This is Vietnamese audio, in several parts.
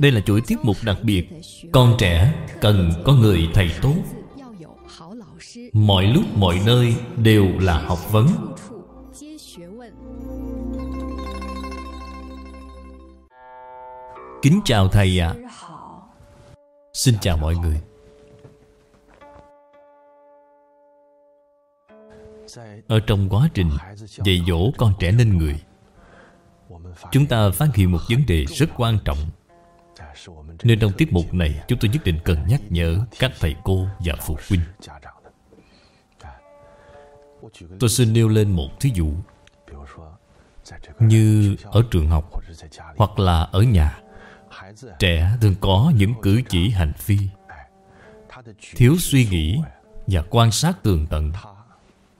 Đây là chuỗi tiết mục đặc biệt Con trẻ cần có người thầy tốt Mọi lúc mọi nơi đều là học vấn Kính chào thầy ạ à. Xin chào mọi người Ở trong quá trình dạy dỗ con trẻ nên người Chúng ta phát hiện một vấn đề rất quan trọng nên trong tiết mục này Chúng tôi nhất định cần nhắc nhở Các thầy cô và phụ huynh Tôi xin nêu lên một thí dụ Như ở trường học Hoặc là ở nhà Trẻ thường có những cử chỉ hành vi Thiếu suy nghĩ Và quan sát tường tận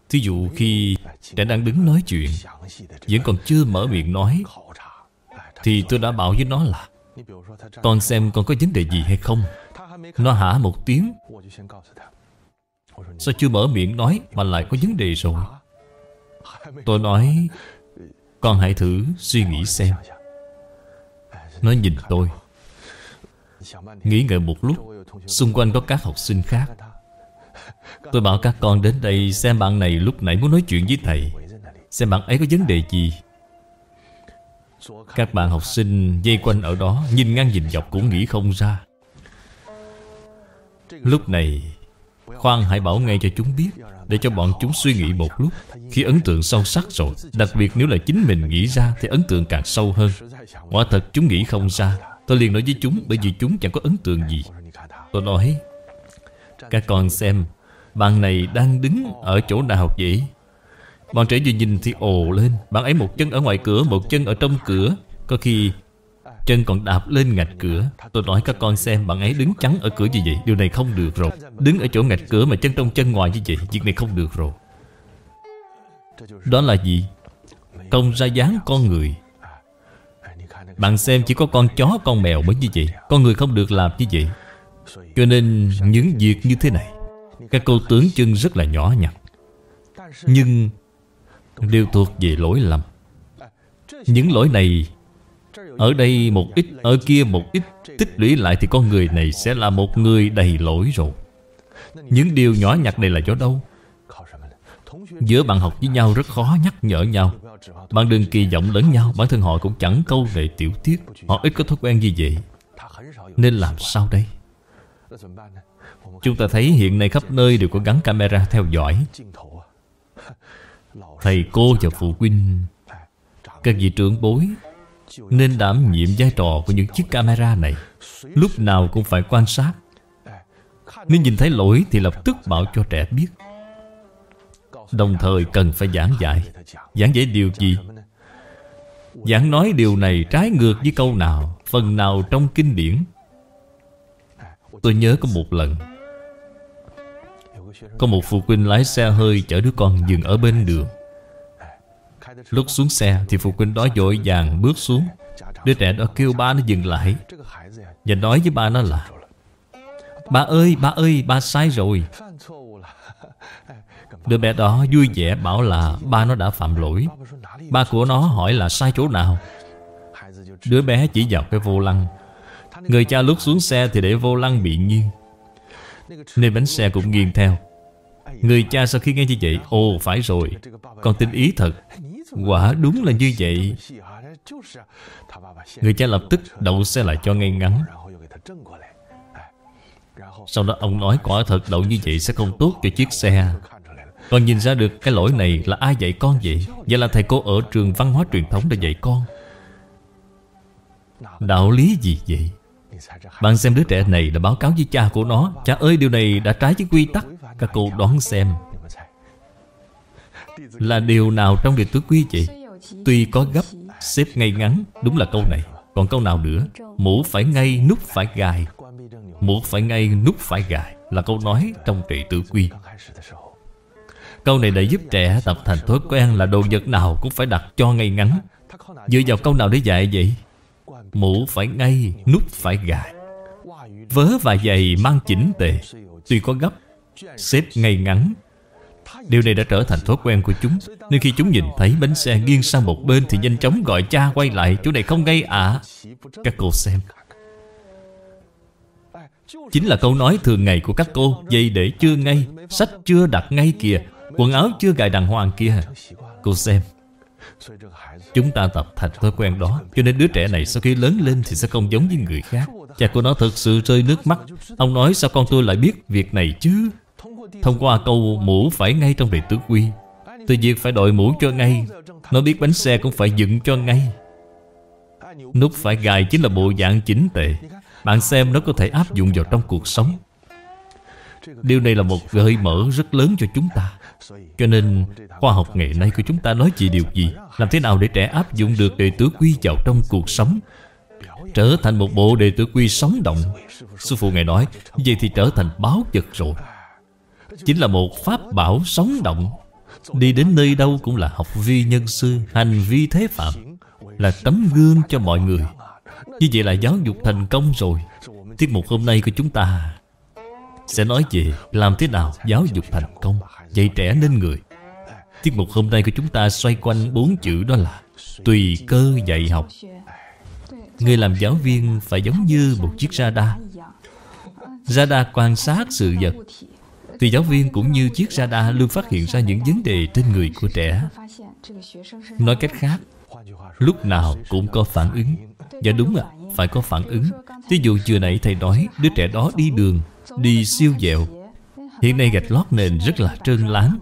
Thí dụ khi trẻ đang đứng nói chuyện Vẫn còn chưa mở miệng nói Thì tôi đã bảo với nó là con xem con có vấn đề gì hay không Nó hả một tiếng Sao chưa mở miệng nói mà lại có vấn đề rồi Tôi nói Con hãy thử suy nghĩ xem Nó nhìn tôi Nghĩ ngợi một lúc Xung quanh có các học sinh khác Tôi bảo các con đến đây xem bạn này lúc nãy muốn nói chuyện với thầy Xem bạn ấy có vấn đề gì các bạn học sinh dây quanh ở đó Nhìn ngang nhìn dọc cũng nghĩ không ra Lúc này Khoan hãy bảo ngay cho chúng biết Để cho bọn chúng suy nghĩ một lúc Khi ấn tượng sâu sắc rồi Đặc biệt nếu là chính mình nghĩ ra Thì ấn tượng càng sâu hơn Quả thật chúng nghĩ không ra Tôi liền nói với chúng Bởi vì chúng chẳng có ấn tượng gì Tôi nói Các con xem Bạn này đang đứng ở chỗ nào vậy? bạn trẻ vừa nhìn thì ồ lên Bạn ấy một chân ở ngoài cửa Một chân ở trong cửa Có khi chân còn đạp lên ngạch cửa Tôi nói các con xem bạn ấy đứng chắn ở cửa như vậy Điều này không được rồi Đứng ở chỗ ngạch cửa mà chân trong chân ngoài như vậy Việc này không được rồi Đó là gì? Không ra dáng con người Bạn xem chỉ có con chó con mèo mới như vậy Con người không được làm như vậy Cho nên những việc như thế này Các câu tướng chân rất là nhỏ nhặt Nhưng Đều thuộc về lỗi lầm Những lỗi này Ở đây một ít, ở kia một ít Tích lũy lại thì con người này sẽ là một người đầy lỗi rồi Những điều nhỏ nhặt này là do đâu? Giữa bạn học với nhau rất khó nhắc nhở nhau Bạn đừng kỳ vọng lẫn nhau Bản thân họ cũng chẳng câu về tiểu tiết Họ ít có thói quen như vậy Nên làm sao đây? Chúng ta thấy hiện nay khắp nơi đều có gắn camera theo dõi thầy cô và phụ huynh các vị trưởng bối nên đảm nhiệm vai trò của những chiếc camera này lúc nào cũng phải quan sát nếu nhìn thấy lỗi thì lập tức bảo cho trẻ biết Đồng thời cần phải giảng dạy Giảng dạy điều gì? Giảng nói điều này trái ngược với câu nào Phần nào trong kinh điển Tôi nhớ có một lần có một phụ huynh lái xe hơi chở đứa con dừng ở bên đường Lúc xuống xe thì phụ huynh đó vội vàng bước xuống Đứa trẻ đó kêu ba nó dừng lại Và nói với ba nó là Ba ơi, ba ơi, ba sai rồi Đứa bé đó vui vẻ bảo là ba nó đã phạm lỗi Ba của nó hỏi là sai chỗ nào Đứa bé chỉ vào cái vô lăng Người cha lúc xuống xe thì để vô lăng bị nghiêng Nên bánh xe cũng nghiêng theo Người cha sau khi nghe như vậy Ồ phải rồi Con tin ý thật Quả đúng là như vậy Người cha lập tức đậu xe lại cho ngay ngắn Sau đó ông nói quả thật đậu như vậy sẽ không tốt cho chiếc xe Con nhìn ra được cái lỗi này là ai dạy con vậy Vậy là thầy cô ở trường văn hóa truyền thống đã dạy con Đạo lý gì vậy? Bạn xem đứa trẻ này đã báo cáo với cha của nó Cha ơi điều này đã trái với quy tắc các cô đoán xem Là điều nào trong điều tứ quy vậy Tuy có gấp Xếp ngay ngắn Đúng là câu này Còn câu nào nữa Mũ phải ngay nút phải gài Mũ phải ngay nút phải gài Là câu nói trong trị tử quy Câu này để giúp trẻ tập thành thói quen là đồ vật nào cũng phải đặt cho ngay ngắn Dựa vào câu nào để dạy vậy? Mũ phải ngay, nút phải gài Vớ và giày mang chỉnh tề Tuy có gấp xếp ngay ngắn Điều này đã trở thành thói quen của chúng Nên khi chúng nhìn thấy bánh xe nghiêng sang một bên Thì nhanh chóng gọi cha quay lại Chỗ này không ngay ạ à. Các cô xem Chính là câu nói thường ngày của các cô Dây để chưa ngay Sách chưa đặt ngay kìa Quần áo chưa gài đàng hoàng kia Cô xem Chúng ta tập thành thói quen đó Cho nên đứa trẻ này sau khi lớn lên Thì sẽ không giống với người khác Cha của nó thật sự rơi nước mắt Ông nói sao con tôi lại biết việc này chứ Thông qua câu mũ phải ngay trong đề tứ quy Từ việc phải đội mũ cho ngay Nó biết bánh xe cũng phải dựng cho ngay Nút phải gài chính là bộ dạng chính tệ Bạn xem nó có thể áp dụng vào trong cuộc sống Điều này là một gợi mở rất lớn cho chúng ta Cho nên khoa học ngày nay của chúng ta nói gì điều gì Làm thế nào để trẻ áp dụng được đề tứ quy vào trong cuộc sống Trở thành một bộ đề tứ quy sống động Sư phụ Ngài nói Vậy thì trở thành báo vật rồi Chính là một pháp bảo sống động Đi đến nơi đâu cũng là học vi nhân sư Hành vi thế phạm Là tấm gương cho mọi người Như vậy là giáo dục thành công rồi Tiết mục hôm nay của chúng ta Sẽ nói về làm thế nào giáo dục thành công Dạy trẻ nên người Tiết mục hôm nay của chúng ta xoay quanh bốn chữ đó là Tùy cơ dạy học Người làm giáo viên phải giống như một chiếc radar Radar quan sát sự vật thì giáo viên cũng như chiếc radar luôn phát hiện ra những vấn đề trên người của trẻ. Nói cách khác, lúc nào cũng có phản ứng. Dạ đúng ạ, à, phải có phản ứng. Ví dụ vừa nãy thầy nói đứa trẻ đó đi đường, đi siêu dẹo. Hiện nay gạch lót nền rất là trơn láng.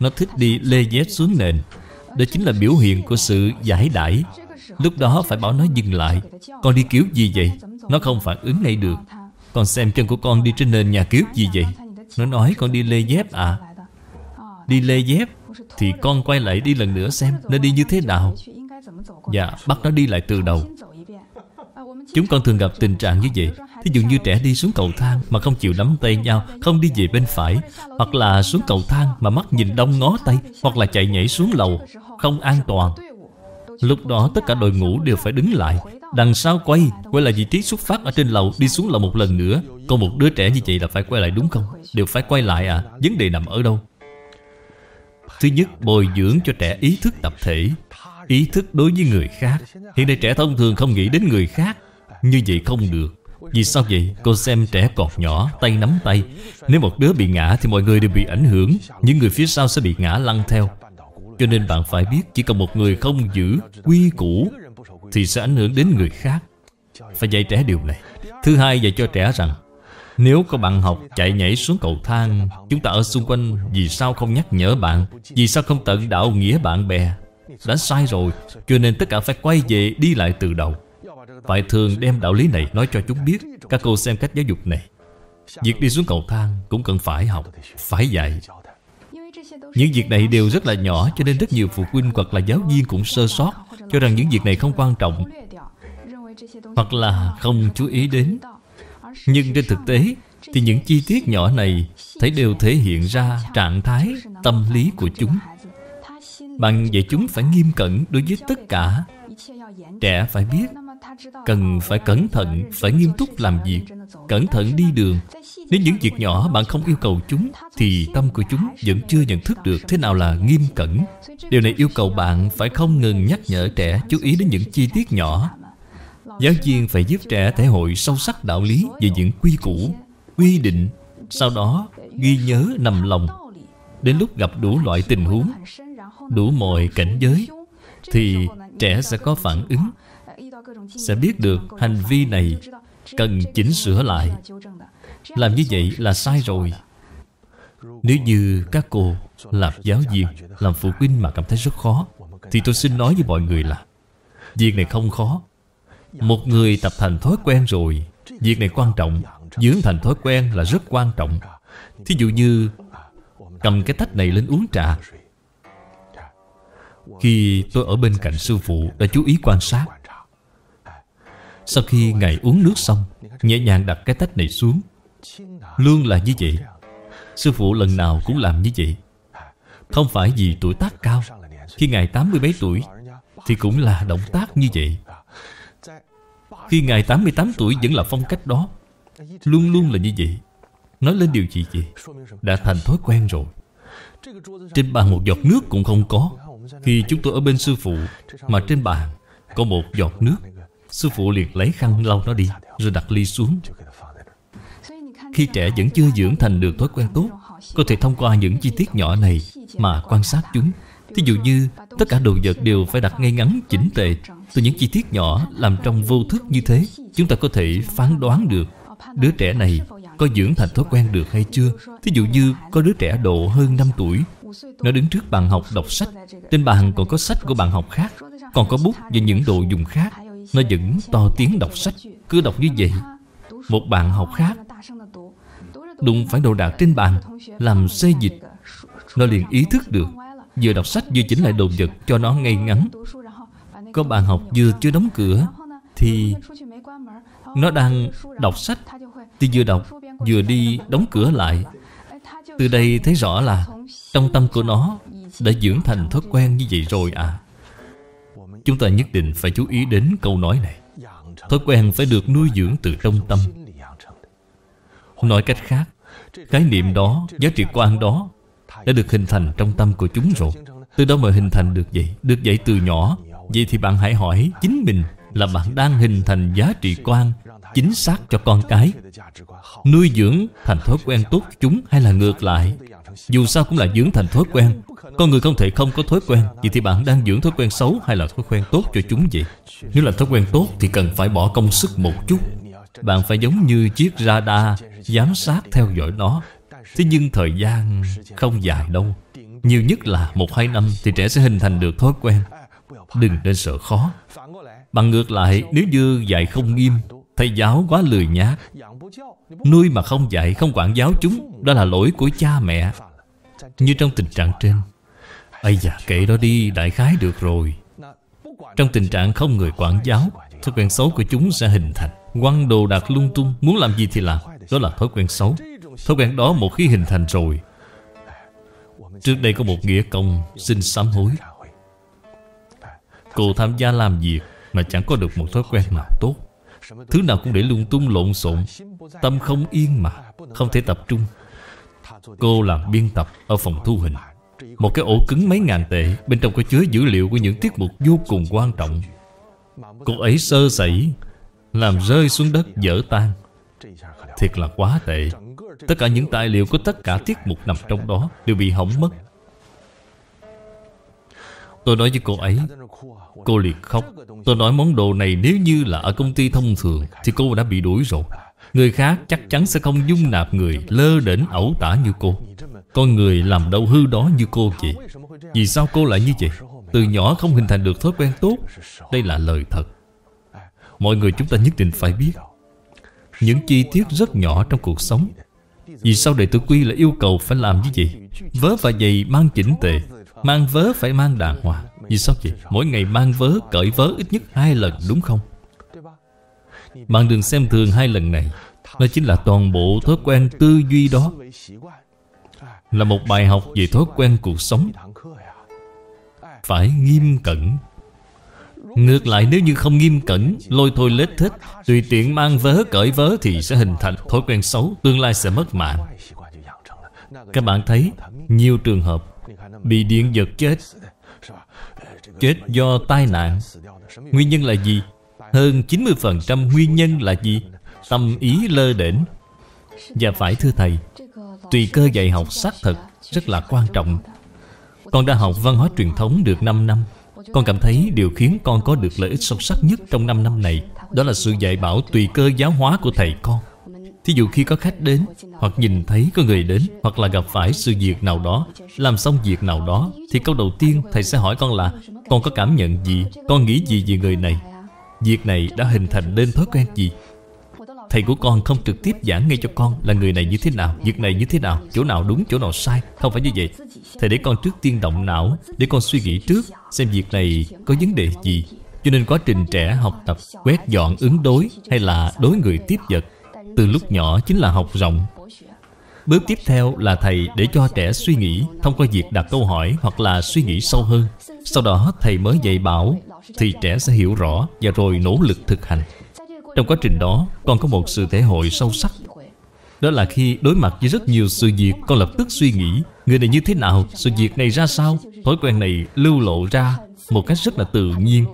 Nó thích đi lê dép xuống nền. Đó chính là biểu hiện của sự giải đãi Lúc đó phải bảo nó dừng lại Con đi kiểu gì vậy Nó không phản ứng ngay được Con xem chân của con đi trên nền nhà kiểu gì vậy nó nói con đi lê dép à Đi lê dép Thì con quay lại đi lần nữa xem Nó đi như thế nào Dạ bắt nó đi lại từ đầu Chúng con thường gặp tình trạng như vậy Thí dụ như trẻ đi xuống cầu thang Mà không chịu nắm tay nhau Không đi về bên phải Hoặc là xuống cầu thang mà mắt nhìn đông ngó tay Hoặc là chạy nhảy xuống lầu Không an toàn Lúc đó tất cả đội ngũ đều phải đứng lại Đằng sau quay Quay lại vị trí xuất phát ở trên lầu Đi xuống lầu một lần nữa Còn một đứa trẻ như vậy là phải quay lại đúng không Đều phải quay lại à Vấn đề nằm ở đâu Thứ nhất bồi dưỡng cho trẻ ý thức tập thể Ý thức đối với người khác Hiện nay trẻ thông thường không nghĩ đến người khác Như vậy không được vì sao vậy? Cô xem trẻ còn nhỏ, tay nắm tay Nếu một đứa bị ngã thì mọi người đều bị ảnh hưởng Những người phía sau sẽ bị ngã lăn theo cho nên bạn phải biết Chỉ cần một người không giữ quy củ Thì sẽ ảnh hưởng đến người khác Phải dạy trẻ điều này Thứ hai dạy cho trẻ rằng Nếu có bạn học chạy nhảy xuống cầu thang Chúng ta ở xung quanh Vì sao không nhắc nhở bạn Vì sao không tận đạo nghĩa bạn bè Đã sai rồi Cho nên tất cả phải quay về đi lại từ đầu Phải thường đem đạo lý này nói cho chúng biết Các cô xem cách giáo dục này Việc đi xuống cầu thang cũng cần phải học Phải dạy những việc này đều rất là nhỏ Cho nên rất nhiều phụ huynh hoặc là giáo viên cũng sơ sót Cho rằng những việc này không quan trọng Hoặc là không chú ý đến Nhưng trên thực tế Thì những chi tiết nhỏ này Thấy đều thể hiện ra trạng thái tâm lý của chúng Bằng vậy chúng phải nghiêm cẩn đối với tất cả Trẻ phải biết Cần phải cẩn thận Phải nghiêm túc làm việc Cẩn thận đi đường Nếu những việc nhỏ bạn không yêu cầu chúng Thì tâm của chúng vẫn chưa nhận thức được Thế nào là nghiêm cẩn Điều này yêu cầu bạn phải không ngừng nhắc nhở trẻ Chú ý đến những chi tiết nhỏ Giáo viên phải giúp trẻ thể hội sâu sắc đạo lý Về những quy củ, quy định Sau đó ghi nhớ nằm lòng Đến lúc gặp đủ loại tình huống Đủ mọi cảnh giới Thì trẻ sẽ có phản ứng sẽ biết được hành vi này cần chỉnh sửa lại làm như vậy là sai rồi nếu như các cô làm giáo viên làm phụ huynh mà cảm thấy rất khó thì tôi xin nói với mọi người là việc này không khó một người tập thành thói quen rồi việc này quan trọng dưỡng thành thói quen là rất quan trọng thí dụ như cầm cái tách này lên uống trà khi tôi ở bên cạnh sư phụ đã chú ý quan sát sau khi Ngài uống nước xong Nhẹ nhàng đặt cái tách này xuống Luôn là như vậy Sư phụ lần nào cũng làm như vậy Không phải vì tuổi tác cao Khi Ngài tám mươi mấy tuổi Thì cũng là động tác như vậy Khi Ngài 88 tuổi vẫn là phong cách đó Luôn luôn là như vậy Nói lên điều gì vậy Đã thành thói quen rồi Trên bàn một giọt nước cũng không có Khi chúng tôi ở bên sư phụ Mà trên bàn có một giọt nước Sư phụ liền lấy khăn lau nó đi Rồi đặt ly xuống Khi trẻ vẫn chưa dưỡng thành được thói quen tốt Có thể thông qua những chi tiết nhỏ này Mà quan sát chúng Thí dụ như tất cả đồ vật đều phải đặt ngay ngắn chỉnh tề Từ những chi tiết nhỏ làm trong vô thức như thế Chúng ta có thể phán đoán được Đứa trẻ này có dưỡng thành thói quen được hay chưa Thí dụ như có đứa trẻ độ hơn 5 tuổi Nó đứng trước bàn học đọc sách Trên bàn còn có sách của bạn học khác Còn có bút và những đồ dùng khác nó vẫn to tiếng đọc sách Cứ đọc như vậy Một bạn học khác Đụng phải đồ đạc trên bàn Làm xê dịch Nó liền ý thức được Vừa đọc sách vừa chỉnh lại đồ vật cho nó ngay ngắn Có bạn học vừa chưa đóng cửa Thì Nó đang đọc sách Thì vừa đọc vừa đi đóng cửa lại Từ đây thấy rõ là Trong tâm của nó Đã dưỡng thành thói quen như vậy rồi à Chúng ta nhất định phải chú ý đến câu nói này Thói quen phải được nuôi dưỡng từ trong tâm Nói cách khác cái niệm đó, giá trị quan đó Đã được hình thành trong tâm của chúng rồi Từ đó mà hình thành được vậy Được vậy từ nhỏ Vậy thì bạn hãy hỏi chính mình Là bạn đang hình thành giá trị quan Chính xác cho con cái Nuôi dưỡng thành thói quen tốt chúng Hay là ngược lại Dù sao cũng là dưỡng thành thói quen con người không thể không có thói quen Vì thì bạn đang dưỡng thói quen xấu hay là thói quen tốt cho chúng vậy Nếu là thói quen tốt thì cần phải bỏ công sức một chút Bạn phải giống như chiếc radar Giám sát theo dõi nó Thế nhưng thời gian không dài đâu Nhiều nhất là một hai năm Thì trẻ sẽ hình thành được thói quen Đừng nên sợ khó Bằng ngược lại nếu như dạy không nghiêm Thầy giáo quá lười nhát Nuôi mà không dạy không quản giáo chúng Đó là lỗi của cha mẹ Như trong tình trạng trên Ây da, kệ đó đi, đại khái được rồi Trong tình trạng không người quản giáo Thói quen xấu của chúng sẽ hình thành Quăng đồ đạc lung tung, muốn làm gì thì làm Đó là thói quen xấu Thói quen đó một khi hình thành rồi Trước đây có một nghĩa công xin sám hối Cô tham gia làm việc Mà chẳng có được một thói quen nào tốt Thứ nào cũng để lung tung lộn xộn Tâm không yên mà Không thể tập trung Cô làm biên tập ở phòng thu hình một cái ổ cứng mấy ngàn tệ Bên trong có chứa dữ liệu của những tiết mục vô cùng quan trọng Cô ấy sơ sẩy Làm rơi xuống đất dở tan Thiệt là quá tệ Tất cả những tài liệu của tất cả tiết mục nằm trong đó Đều bị hỏng mất Tôi nói với cô ấy Cô liệt khóc Tôi nói món đồ này nếu như là ở công ty thông thường Thì cô đã bị đuổi rồi Người khác chắc chắn sẽ không dung nạp người lơ đễnh ẩu tả như cô con người làm đâu hư đó như cô vậy Vì sao cô lại như vậy Từ nhỏ không hình thành được thói quen tốt Đây là lời thật Mọi người chúng ta nhất định phải biết Những chi tiết rất nhỏ trong cuộc sống Vì sao đệ tử quy lại yêu cầu phải làm như vậy Vớ và giày mang chỉnh tề Mang vớ phải mang đàng hoàng Vì sao vậy Mỗi ngày mang vớ cởi vớ ít nhất hai lần đúng không Bạn đừng xem thường hai lần này Nó chính là toàn bộ thói quen tư duy đó là một bài học về thói quen cuộc sống Phải nghiêm cẩn Ngược lại nếu như không nghiêm cẩn Lôi thôi lết thích Tùy tiện mang vớ cởi vớ Thì sẽ hình thành thói quen xấu Tương lai sẽ mất mạng Các bạn thấy Nhiều trường hợp Bị điện giật chết Chết do tai nạn Nguyên nhân là gì? Hơn 90% nguyên nhân là gì? Tâm ý lơ đễnh Và phải thưa Thầy Tùy cơ dạy học xác thực rất là quan trọng Con đã học văn hóa truyền thống được 5 năm Con cảm thấy điều khiến con có được lợi ích sâu sắc nhất trong 5 năm này Đó là sự dạy bảo tùy cơ giáo hóa của thầy con Thí dụ khi có khách đến Hoặc nhìn thấy có người đến Hoặc là gặp phải sự việc nào đó Làm xong việc nào đó Thì câu đầu tiên thầy sẽ hỏi con là Con có cảm nhận gì Con nghĩ gì về người này Việc này đã hình thành nên thói quen gì Thầy của con không trực tiếp giảng ngay cho con Là người này như thế nào, việc này như thế nào Chỗ nào đúng, chỗ nào sai Không phải như vậy Thầy để con trước tiên động não Để con suy nghĩ trước Xem việc này có vấn đề gì Cho nên quá trình trẻ học tập Quét dọn ứng đối hay là đối người tiếp vật Từ lúc nhỏ chính là học rộng Bước tiếp theo là thầy để cho trẻ suy nghĩ Thông qua việc đặt câu hỏi hoặc là suy nghĩ sâu hơn Sau đó thầy mới dạy bảo Thì trẻ sẽ hiểu rõ và rồi nỗ lực thực hành trong quá trình đó Con có một sự thể hội sâu sắc Đó là khi đối mặt với rất nhiều sự việc Con lập tức suy nghĩ Người này như thế nào Sự việc này ra sao Thói quen này lưu lộ ra Một cách rất là tự nhiên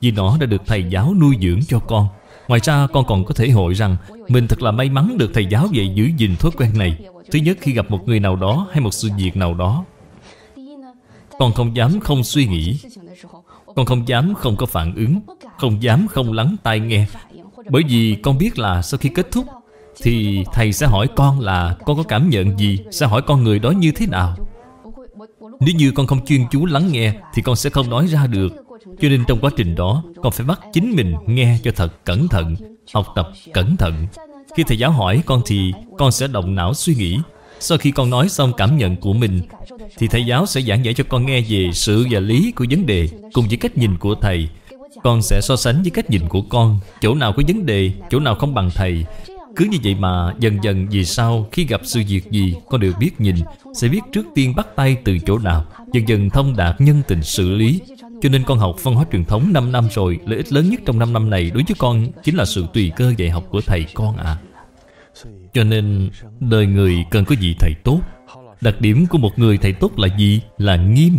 Vì nó đã được thầy giáo nuôi dưỡng cho con Ngoài ra con còn có thể hội rằng Mình thật là may mắn được thầy giáo dạy giữ gìn thói quen này Thứ nhất khi gặp một người nào đó Hay một sự việc nào đó Con không dám không suy nghĩ Con không dám không có phản ứng Không dám không lắng tai nghe bởi vì con biết là sau khi kết thúc Thì thầy sẽ hỏi con là con có cảm nhận gì Sẽ hỏi con người đó như thế nào Nếu như con không chuyên chú lắng nghe Thì con sẽ không nói ra được Cho nên trong quá trình đó Con phải bắt chính mình nghe cho thật cẩn thận Học tập cẩn thận Khi thầy giáo hỏi con thì Con sẽ động não suy nghĩ sau khi con nói xong cảm nhận của mình Thì thầy giáo sẽ giảng giải cho con nghe về sự và lý của vấn đề Cùng với cách nhìn của thầy con sẽ so sánh với cách nhìn của con Chỗ nào có vấn đề, chỗ nào không bằng thầy Cứ như vậy mà dần dần vì sao Khi gặp sự việc gì con đều biết nhìn Sẽ biết trước tiên bắt tay từ chỗ nào Dần dần thông đạt nhân tình xử lý Cho nên con học văn hóa truyền thống 5 năm rồi Lợi ích lớn nhất trong 5 năm này đối với con Chính là sự tùy cơ dạy học của thầy con ạ à. Cho nên đời người cần có vị thầy tốt Đặc điểm của một người thầy tốt là gì? Là nghiêm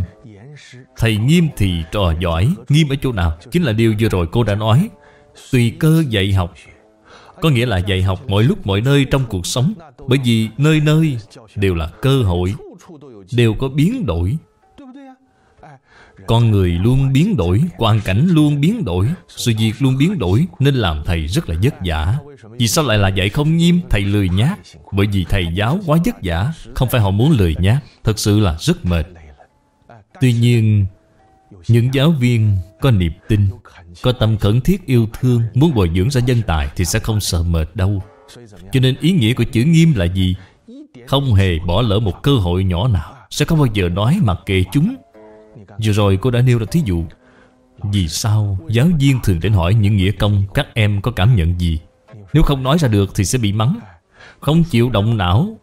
Thầy nghiêm thì trò giỏi Nghiêm ở chỗ nào? Chính là điều vừa rồi cô đã nói Tùy cơ dạy học Có nghĩa là dạy học mọi lúc mọi nơi trong cuộc sống Bởi vì nơi nơi đều là cơ hội Đều có biến đổi Con người luôn biến đổi Hoàn cảnh luôn biến đổi Sự việc luôn biến đổi Nên làm thầy rất là vất vả Vì sao lại là dạy không nghiêm Thầy lười nhát Bởi vì thầy giáo quá vất vả Không phải họ muốn lười nhát Thật sự là rất mệt Tuy nhiên Những giáo viên có niềm tin Có tâm khẩn thiết yêu thương Muốn bồi dưỡng ra dân tài Thì sẽ không sợ mệt đâu Cho nên ý nghĩa của chữ nghiêm là gì Không hề bỏ lỡ một cơ hội nhỏ nào Sẽ không bao giờ nói mặc kệ chúng Vừa rồi cô đã nêu ra thí dụ Vì sao giáo viên thường đến hỏi những nghĩa công Các em có cảm nhận gì Nếu không nói ra được thì sẽ bị mắng Không chịu động não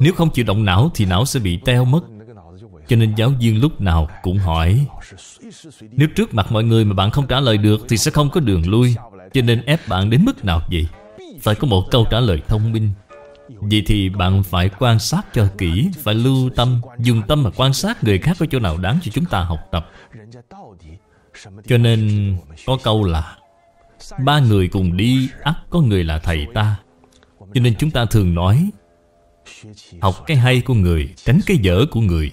Nếu không chịu động não thì não sẽ bị teo mất cho nên giáo viên lúc nào cũng hỏi Nếu trước mặt mọi người mà bạn không trả lời được Thì sẽ không có đường lui Cho nên ép bạn đến mức nào vậy Phải có một câu trả lời thông minh Vậy thì bạn phải quan sát cho kỹ Phải lưu tâm Dùng tâm mà quan sát người khác có chỗ nào đáng cho chúng ta học tập Cho nên có câu là Ba người cùng đi ắt có người là thầy ta Cho nên chúng ta thường nói Học cái hay của người Tránh cái dở của người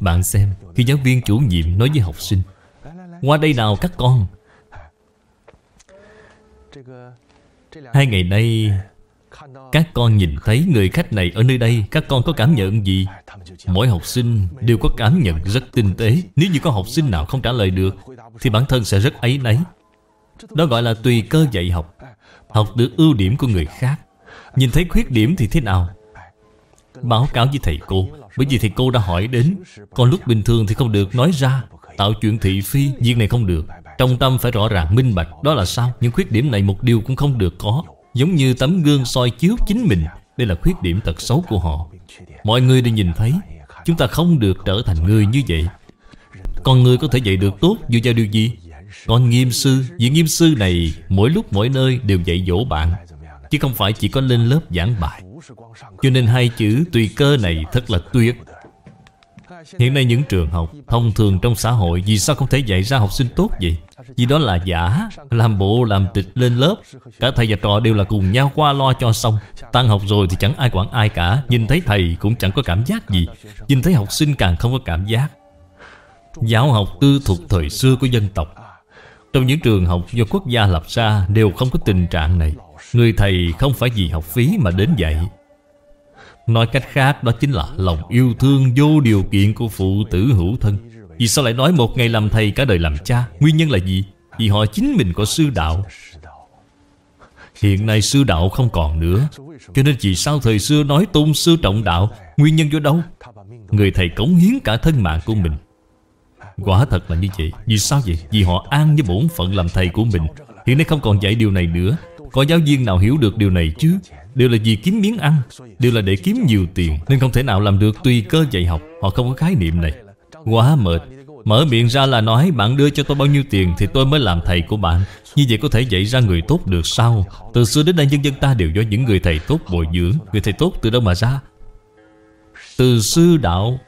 bạn xem Khi giáo viên chủ nhiệm nói với học sinh Qua đây nào các con Hai ngày nay Các con nhìn thấy người khách này ở nơi đây Các con có cảm nhận gì Mỗi học sinh đều có cảm nhận rất tinh tế Nếu như có học sinh nào không trả lời được Thì bản thân sẽ rất ấy nấy Đó gọi là tùy cơ dạy học Học được ưu điểm của người khác Nhìn thấy khuyết điểm thì thế nào Báo cáo với thầy cô bởi vì thì cô đã hỏi đến Còn lúc bình thường thì không được nói ra Tạo chuyện thị phi Việc này không được Trong tâm phải rõ ràng minh bạch Đó là sao Những khuyết điểm này một điều cũng không được có Giống như tấm gương soi chiếu chính mình Đây là khuyết điểm thật xấu của họ Mọi người đều nhìn thấy Chúng ta không được trở thành người như vậy còn người có thể dạy được tốt dựa vào điều gì Còn nghiêm sư Vị nghiêm sư này mỗi lúc mỗi nơi đều dạy dỗ bạn Chứ không phải chỉ có lên lớp giảng bài cho nên hai chữ tùy cơ này thật là tuyệt Hiện nay những trường học Thông thường trong xã hội Vì sao không thể dạy ra học sinh tốt vậy Vì đó là giả Làm bộ làm tịch lên lớp Cả thầy và trò đều là cùng nhau qua lo cho xong Tan học rồi thì chẳng ai quản ai cả Nhìn thấy thầy cũng chẳng có cảm giác gì Nhìn thấy học sinh càng không có cảm giác Giáo học tư thuộc thời xưa của dân tộc Trong những trường học do quốc gia lập ra Đều không có tình trạng này Người thầy không phải vì học phí mà đến dạy Nói cách khác đó chính là lòng yêu thương vô điều kiện của phụ tử hữu thân Vì sao lại nói một ngày làm thầy cả đời làm cha Nguyên nhân là gì? Vì họ chính mình có sư đạo Hiện nay sư đạo không còn nữa Cho nên vì sao thời xưa nói tôn sư trọng đạo Nguyên nhân do đâu? Người thầy cống hiến cả thân mạng của mình Quả thật là như vậy Vì sao vậy? Vì họ an với bổn phận làm thầy của mình Hiện nay không còn dạy điều này nữa có giáo viên nào hiểu được điều này chứ Đều là vì kiếm miếng ăn Đều là để kiếm nhiều tiền Nên không thể nào làm được tùy cơ dạy học Họ không có khái niệm này Quá mệt Mở miệng ra là nói bạn đưa cho tôi bao nhiêu tiền Thì tôi mới làm thầy của bạn Như vậy có thể dạy ra người tốt được sao Từ xưa đến nay nhân dân ta đều do những người thầy tốt bồi dưỡng Người thầy tốt từ đâu mà ra Từ sư đạo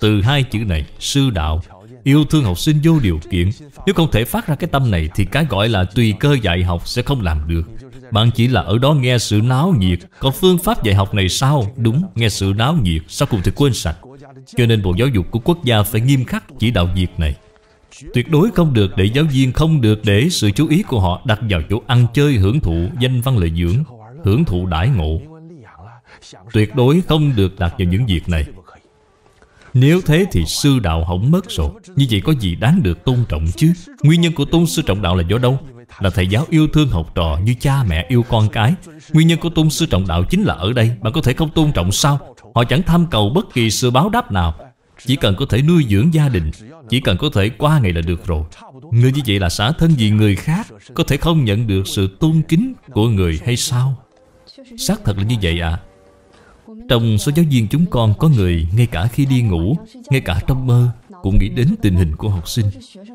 Từ hai chữ này Sư đạo Yêu thương học sinh vô điều kiện Nếu không thể phát ra cái tâm này Thì cái gọi là tùy cơ dạy học sẽ không làm được Bạn chỉ là ở đó nghe sự náo nhiệt Còn phương pháp dạy học này sao? Đúng, nghe sự náo nhiệt Sao cùng thì quên sạch Cho nên Bộ Giáo dục của quốc gia phải nghiêm khắc chỉ đạo việc này Tuyệt đối không được để giáo viên không được để sự chú ý của họ đặt vào chỗ ăn chơi hưởng thụ danh văn lợi dưỡng, hưởng thụ đãi ngộ. Tuyệt đối không được đặt vào những việc này. Nếu thế thì sư đạo hỏng mất rồi Như vậy có gì đáng được tôn trọng chứ Nguyên nhân của tôn sư trọng đạo là do đâu? Là thầy giáo yêu thương học trò như cha mẹ yêu con cái Nguyên nhân của tôn sư trọng đạo chính là ở đây Bạn có thể không tôn trọng sao? Họ chẳng tham cầu bất kỳ sự báo đáp nào Chỉ cần có thể nuôi dưỡng gia đình Chỉ cần có thể qua ngày là được rồi Người như vậy là xã thân vì người khác Có thể không nhận được sự tôn kính của người hay sao? Xác thật là như vậy à trong số giáo viên chúng con có người Ngay cả khi đi ngủ Ngay cả trong mơ Cũng nghĩ đến tình hình của học sinh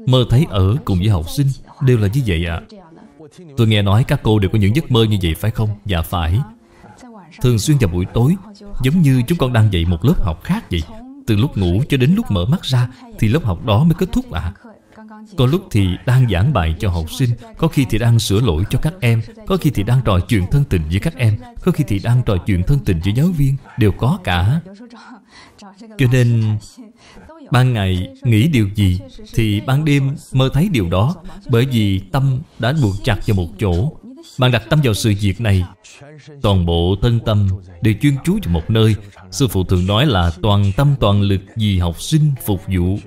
Mơ thấy ở cùng với học sinh Đều là như vậy ạ à. Tôi nghe nói các cô đều có những giấc mơ như vậy phải không? Dạ phải Thường xuyên vào buổi tối Giống như chúng con đang dạy một lớp học khác vậy Từ lúc ngủ cho đến lúc mở mắt ra Thì lớp học đó mới kết thúc ạ à. Có lúc thì đang giảng bài cho học sinh Có khi thì đang sửa lỗi cho các em Có khi thì đang trò chuyện thân tình với các em Có khi thì đang trò chuyện thân tình với giáo viên Đều có cả Cho nên Ban ngày nghĩ điều gì Thì ban đêm mơ thấy điều đó Bởi vì tâm đã buộc chặt vào một chỗ bạn đặt tâm vào sự việc này Toàn bộ thân tâm đều chuyên chú vào một nơi Sư phụ thường nói là toàn tâm toàn lực vì học sinh phục vụ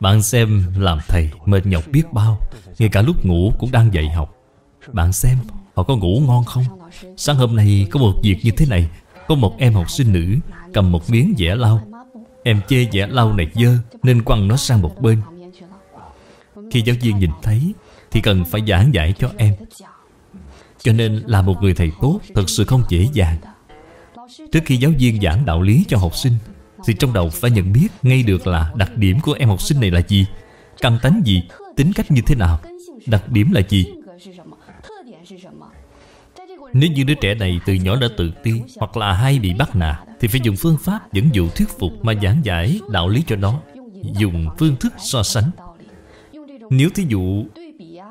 bạn xem làm thầy mệt nhọc biết bao Ngay cả lúc ngủ cũng đang dạy học Bạn xem họ có ngủ ngon không Sáng hôm nay có một việc như thế này Có một em học sinh nữ cầm một miếng vẽ lau Em chê vẽ lau này dơ Nên quăng nó sang một bên Khi giáo viên nhìn thấy Thì cần phải giảng giải cho em Cho nên là một người thầy tốt Thật sự không dễ dàng Trước khi giáo viên giảng đạo lý cho học sinh thì trong đầu phải nhận biết ngay được là đặc điểm của em học sinh này là gì Căn tánh gì, tính cách như thế nào Đặc điểm là gì Nếu như đứa trẻ này từ nhỏ đã tự ti Hoặc là hay bị bắt nạt Thì phải dùng phương pháp dẫn dụ thuyết phục Mà giảng giải đạo lý cho nó Dùng phương thức so sánh Nếu thí dụ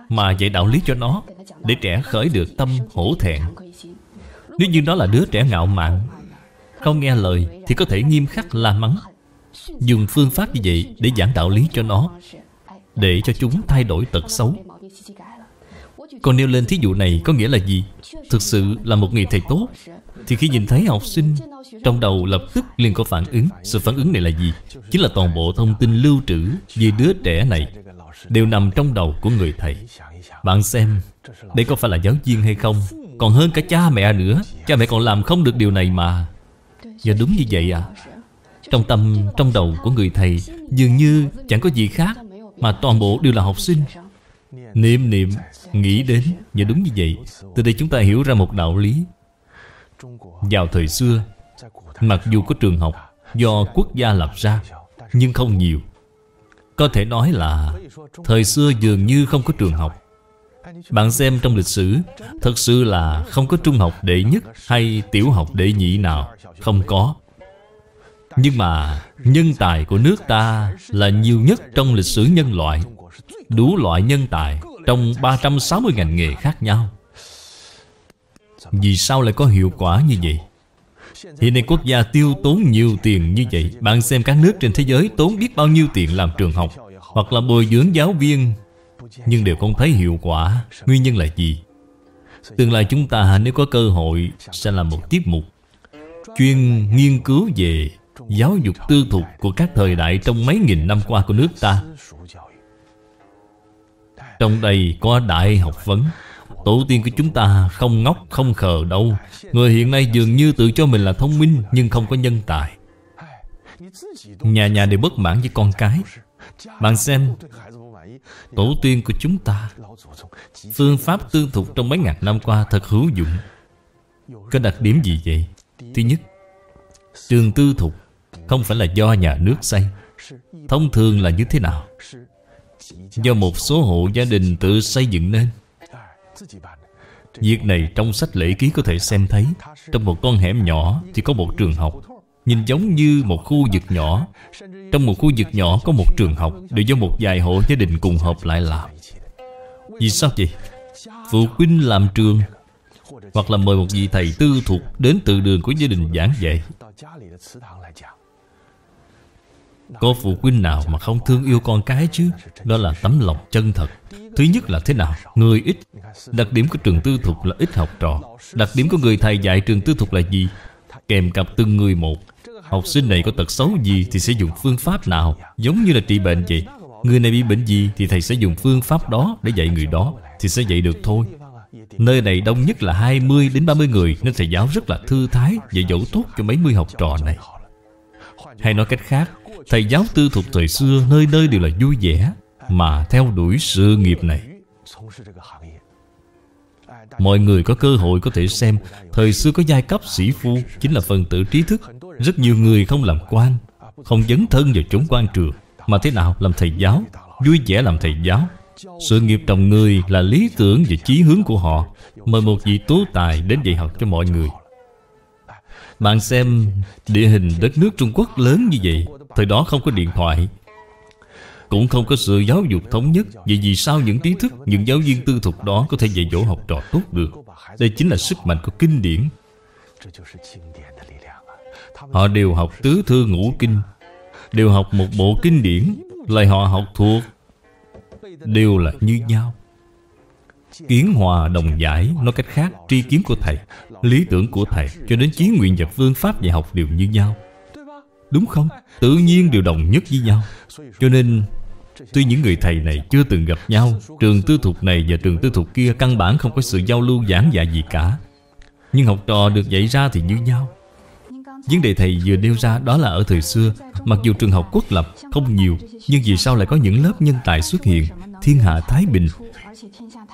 mà dạy đạo lý cho nó Để trẻ khởi được tâm hổ thẹn Nếu như nó là đứa trẻ ngạo mạn không nghe lời Thì có thể nghiêm khắc la mắng Dùng phương pháp như vậy để giảng đạo lý cho nó Để cho chúng thay đổi tật xấu Còn nêu lên thí dụ này có nghĩa là gì? Thực sự là một người thầy tốt Thì khi nhìn thấy học sinh Trong đầu lập tức liền có phản ứng Sự phản ứng này là gì? Chính là toàn bộ thông tin lưu trữ Về đứa trẻ này Đều nằm trong đầu của người thầy Bạn xem Đây có phải là giáo viên hay không Còn hơn cả cha mẹ nữa Cha mẹ còn làm không được điều này mà Dạ đúng như vậy ạ à. Trong tâm, trong đầu của người thầy Dường như chẳng có gì khác Mà toàn bộ đều là học sinh Niệm niệm, nghĩ đến Và đúng như vậy Từ đây chúng ta hiểu ra một đạo lý Vào thời xưa Mặc dù có trường học Do quốc gia lập ra Nhưng không nhiều Có thể nói là Thời xưa dường như không có trường học bạn xem trong lịch sử Thật sự là không có trung học đệ nhất Hay tiểu học đệ nhị nào Không có Nhưng mà nhân tài của nước ta Là nhiều nhất trong lịch sử nhân loại Đủ loại nhân tài Trong 360 ngành nghề khác nhau Vì sao lại có hiệu quả như vậy Hiện nay quốc gia tiêu tốn nhiều tiền như vậy Bạn xem các nước trên thế giới tốn biết bao nhiêu tiền làm trường học Hoặc là bồi dưỡng giáo viên nhưng đều không thấy hiệu quả nguyên nhân là gì tương lai chúng ta nếu có cơ hội sẽ làm một tiết mục chuyên nghiên cứu về giáo dục tư thục của các thời đại trong mấy nghìn năm qua của nước ta trong đây có đại học vấn Tổ tiên của chúng ta không ngốc không khờ đâu Người hiện nay dường như tự cho mình là thông minh Nhưng không có nhân tài Nhà nhà đều bất mãn với con cái Bạn xem Tổ tiên của chúng ta Phương pháp tương thuộc trong mấy ngàn năm qua thật hữu dụng Có đặc điểm gì vậy? Thứ nhất Trường tư thục Không phải là do nhà nước xây Thông thường là như thế nào? Do một số hộ gia đình tự xây dựng nên Việc này trong sách lễ ký có thể xem thấy Trong một con hẻm nhỏ chỉ có một trường học Nhìn giống như một khu vực nhỏ Trong một khu vực nhỏ có một trường học Đều do một vài hộ gia đình cùng hợp lại làm Vì sao vậy? Phụ huynh làm trường Hoặc là mời một vị thầy tư thuộc Đến từ đường của gia đình giảng dạy Có phụ huynh nào mà không thương yêu con cái chứ Đó là tấm lòng chân thật Thứ nhất là thế nào? Người ít Đặc điểm của trường tư thục là ít học trò Đặc điểm của người thầy dạy trường tư thục là gì? Kèm cặp từng người một Học sinh này có tật xấu gì Thì sẽ dùng phương pháp nào Giống như là trị bệnh vậy Người này bị bệnh gì Thì thầy sẽ dùng phương pháp đó Để dạy người đó Thì sẽ dạy được thôi Nơi này đông nhất là 20 đến 30 người Nên thầy giáo rất là thư thái Dạy dỗ tốt cho mấy mươi học trò này Hay nói cách khác Thầy giáo tư thuộc thời xưa Nơi nơi đều là vui vẻ Mà theo đuổi sự nghiệp này Mọi người có cơ hội có thể xem Thời xưa có giai cấp sĩ phu Chính là phần tử trí thức Rất nhiều người không làm quan Không dấn thân vào chốn quan trường Mà thế nào làm thầy giáo Vui vẻ làm thầy giáo Sự nghiệp trồng người là lý tưởng và chí hướng của họ Mời một vị tố tài đến dạy học cho mọi người Bạn xem địa hình đất nước Trung Quốc lớn như vậy Thời đó không có điện thoại cũng không có sự giáo dục thống nhất Vậy vì sao những trí thức, những giáo viên tư thục đó Có thể dạy dỗ học trò tốt được Đây chính là sức mạnh của kinh điển Họ đều học tứ thư ngũ kinh Đều học một bộ kinh điển Lại họ học thuộc Đều là như nhau Kiến hòa đồng giải Nói cách khác tri kiến của thầy Lý tưởng của thầy Cho đến chí nguyện và phương pháp dạy học đều như nhau Đúng không? Tự nhiên đều đồng nhất với nhau Cho nên Tuy những người thầy này chưa từng gặp nhau Trường tư thục này và trường tư thục kia Căn bản không có sự giao lưu giảng dạy gì cả Nhưng học trò được dạy ra thì như nhau Vấn đề thầy vừa nêu ra đó là ở thời xưa Mặc dù trường học quốc lập không nhiều Nhưng vì sao lại có những lớp nhân tài xuất hiện Thiên hạ Thái Bình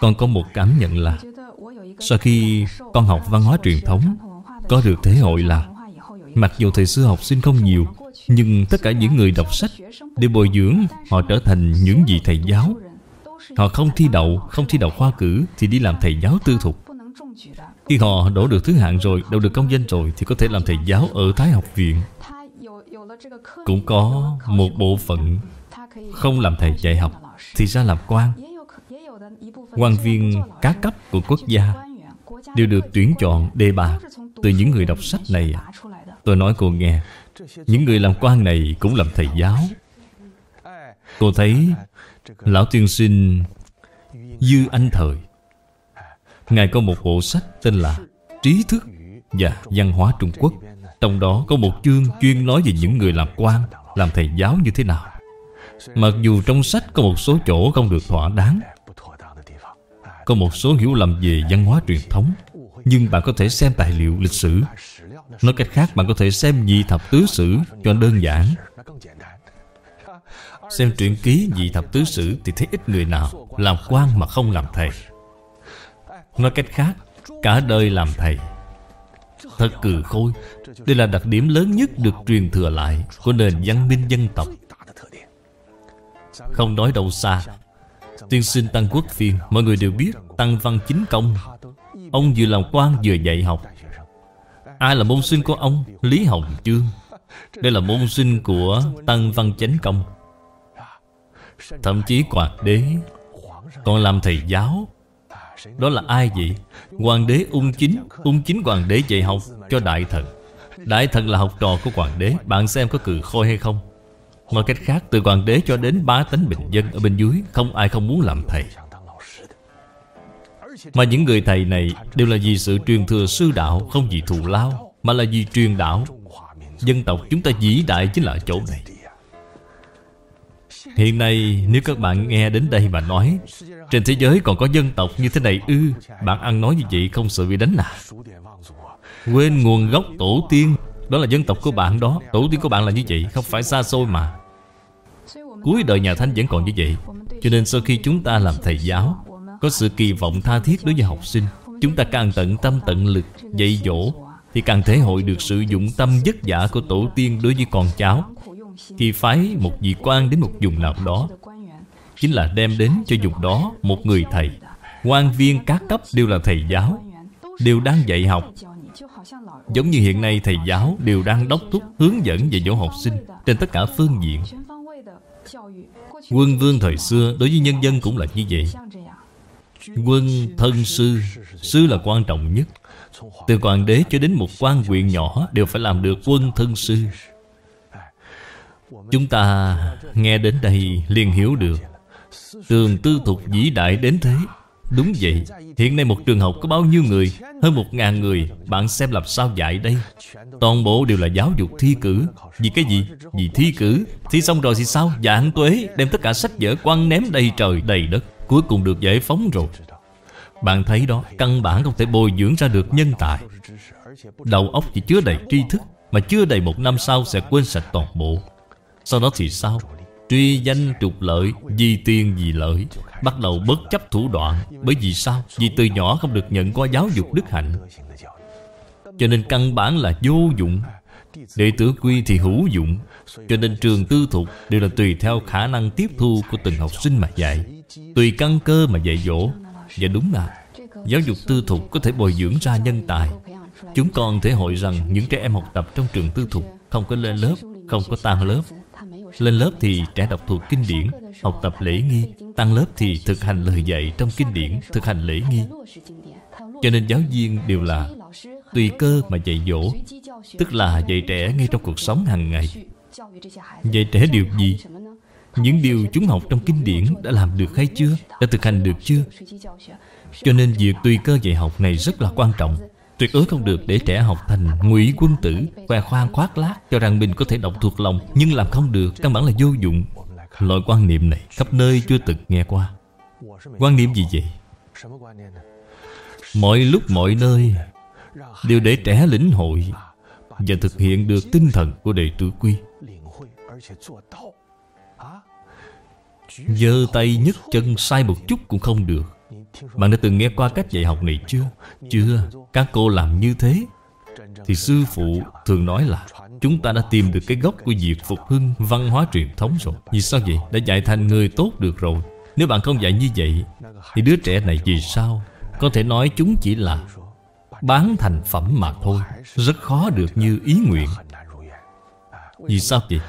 Con có một cảm nhận là Sau khi con học văn hóa truyền thống Có được thế hội là Mặc dù thời xưa học sinh không nhiều nhưng tất cả những người đọc sách để bồi dưỡng họ trở thành những vị thầy giáo họ không thi đậu không thi đậu khoa cử thì đi làm thầy giáo tư thục khi họ đổ được thứ hạng rồi đậu được công danh rồi thì có thể làm thầy giáo ở thái học viện cũng có một bộ phận không làm thầy dạy học thì ra làm quan quan viên cá cấp của quốc gia đều được tuyển chọn đề bạt từ những người đọc sách này tôi nói cô nghe những người làm quan này cũng làm thầy giáo Tôi thấy Lão tiên sinh Dư Anh Thời Ngài có một bộ sách tên là Trí thức và văn hóa Trung Quốc Trong đó có một chương chuyên nói về những người làm quan Làm thầy giáo như thế nào Mặc dù trong sách có một số chỗ không được thỏa đáng Có một số hiểu lầm về văn hóa truyền thống Nhưng bạn có thể xem tài liệu lịch sử Nói cách khác bạn có thể xem nhị thập tứ sử cho đơn giản Xem truyện ký nhị thập tứ sử thì thấy ít người nào Làm quan mà không làm thầy Nói cách khác Cả đời làm thầy Thật cừ khôi Đây là đặc điểm lớn nhất được truyền thừa lại Của nền văn minh dân tộc Không nói đâu xa Tiên sinh Tăng Quốc Phiên Mọi người đều biết Tăng Văn Chính Công Ông vừa làm quan vừa dạy học Ai là môn sinh của ông? Lý Hồng Chương Đây là môn sinh của Tăng Văn Chánh Công Thậm chí quạt đế Còn làm thầy giáo Đó là ai vậy? Hoàng đế ung chính Ung chính hoàng đế dạy học cho đại thần Đại thần là học trò của hoàng đế Bạn xem có cừ khôi hay không Nói cách khác, từ hoàng đế cho đến bá tánh bình dân ở bên dưới Không ai không muốn làm thầy mà những người thầy này đều là vì sự truyền thừa sư đạo Không vì thù lao Mà là vì truyền đạo Dân tộc chúng ta vĩ đại chính là chỗ này Hiện nay nếu các bạn nghe đến đây mà nói Trên thế giới còn có dân tộc như thế này ư ừ, Bạn ăn nói như vậy không sợ bị đánh à Quên nguồn gốc tổ tiên Đó là dân tộc của bạn đó Tổ tiên của bạn là như vậy Không phải xa xôi mà Cuối đời nhà Thanh vẫn còn như vậy Cho nên sau khi chúng ta làm thầy giáo có sự kỳ vọng tha thiết đối với học sinh Chúng ta càng tận tâm tận lực Dạy dỗ Thì càng thể hội được sự dụng tâm vất vả của tổ tiên đối với con cháu Khi phái một vị quan đến một vùng nào đó Chính là đem đến cho vùng đó một người thầy quan viên các cấp đều là thầy giáo Đều đang dạy học Giống như hiện nay thầy giáo đều đang đốc thúc hướng dẫn về dỗ học sinh Trên tất cả phương diện Quân vương thời xưa đối với nhân dân cũng là như vậy Quân thân sư Sư là quan trọng nhất Từ hoàng đế cho đến một quan quyền nhỏ Đều phải làm được quân thân sư Chúng ta nghe đến đây liền hiểu được Trường tư thục vĩ đại đến thế Đúng vậy Hiện nay một trường học có bao nhiêu người Hơn một ngàn người Bạn xem làm sao dạy đây Toàn bộ đều là giáo dục thi cử Vì cái gì? Vì thi cử Thi xong rồi thì sao? Dạng tuế Đem tất cả sách vở quăng ném đầy trời đầy đất Cuối cùng được giải phóng rồi Bạn thấy đó Căn bản không thể bồi dưỡng ra được nhân tài Đầu óc chỉ chứa đầy tri thức Mà chưa đầy một năm sau sẽ quên sạch toàn bộ Sau đó thì sao Truy danh trục lợi Vì tiền vì lợi Bắt đầu bất chấp thủ đoạn Bởi vì sao Vì từ nhỏ không được nhận qua giáo dục đức hạnh Cho nên căn bản là vô dụng Đệ tử quy thì hữu dụng Cho nên trường tư thục Đều là tùy theo khả năng tiếp thu của từng học sinh mà dạy Tùy căn cơ mà dạy dỗ Và đúng là Giáo dục tư thục có thể bồi dưỡng ra nhân tài Chúng con thể hội rằng Những trẻ em học tập trong trường tư thục Không có lên lớp, không có tan lớp Lên lớp thì trẻ đọc thuộc kinh điển Học tập lễ nghi Tăng lớp thì thực hành lời dạy trong kinh điển Thực hành lễ nghi Cho nên giáo viên đều là Tùy cơ mà dạy dỗ Tức là dạy trẻ ngay trong cuộc sống hàng ngày Dạy trẻ điều gì những điều chúng học trong kinh điển đã làm được hay chưa? Đã thực hành được chưa? Cho nên việc tùy cơ dạy học này rất là quan trọng Tuyệt đối không được để trẻ học thành ngụy quân tử Khoe khoang khoác lác Cho rằng mình có thể đọc thuộc lòng Nhưng làm không được Căn bản là vô dụng Loại quan niệm này khắp nơi chưa từng nghe qua Quan niệm gì vậy? Mọi lúc mọi nơi Đều để trẻ lĩnh hội Và thực hiện được tinh thần của đệ tử quy giơ tay nhấc chân sai một chút cũng không được Bạn đã từng nghe qua cách dạy học này chưa? Chưa, các cô làm như thế Thì sư phụ thường nói là Chúng ta đã tìm được cái gốc của việc phục hưng văn hóa truyền thống rồi Vì sao vậy? Đã dạy thành người tốt được rồi Nếu bạn không dạy như vậy Thì đứa trẻ này vì sao? Có thể nói chúng chỉ là Bán thành phẩm mà thôi Rất khó được như ý nguyện Vì sao vậy?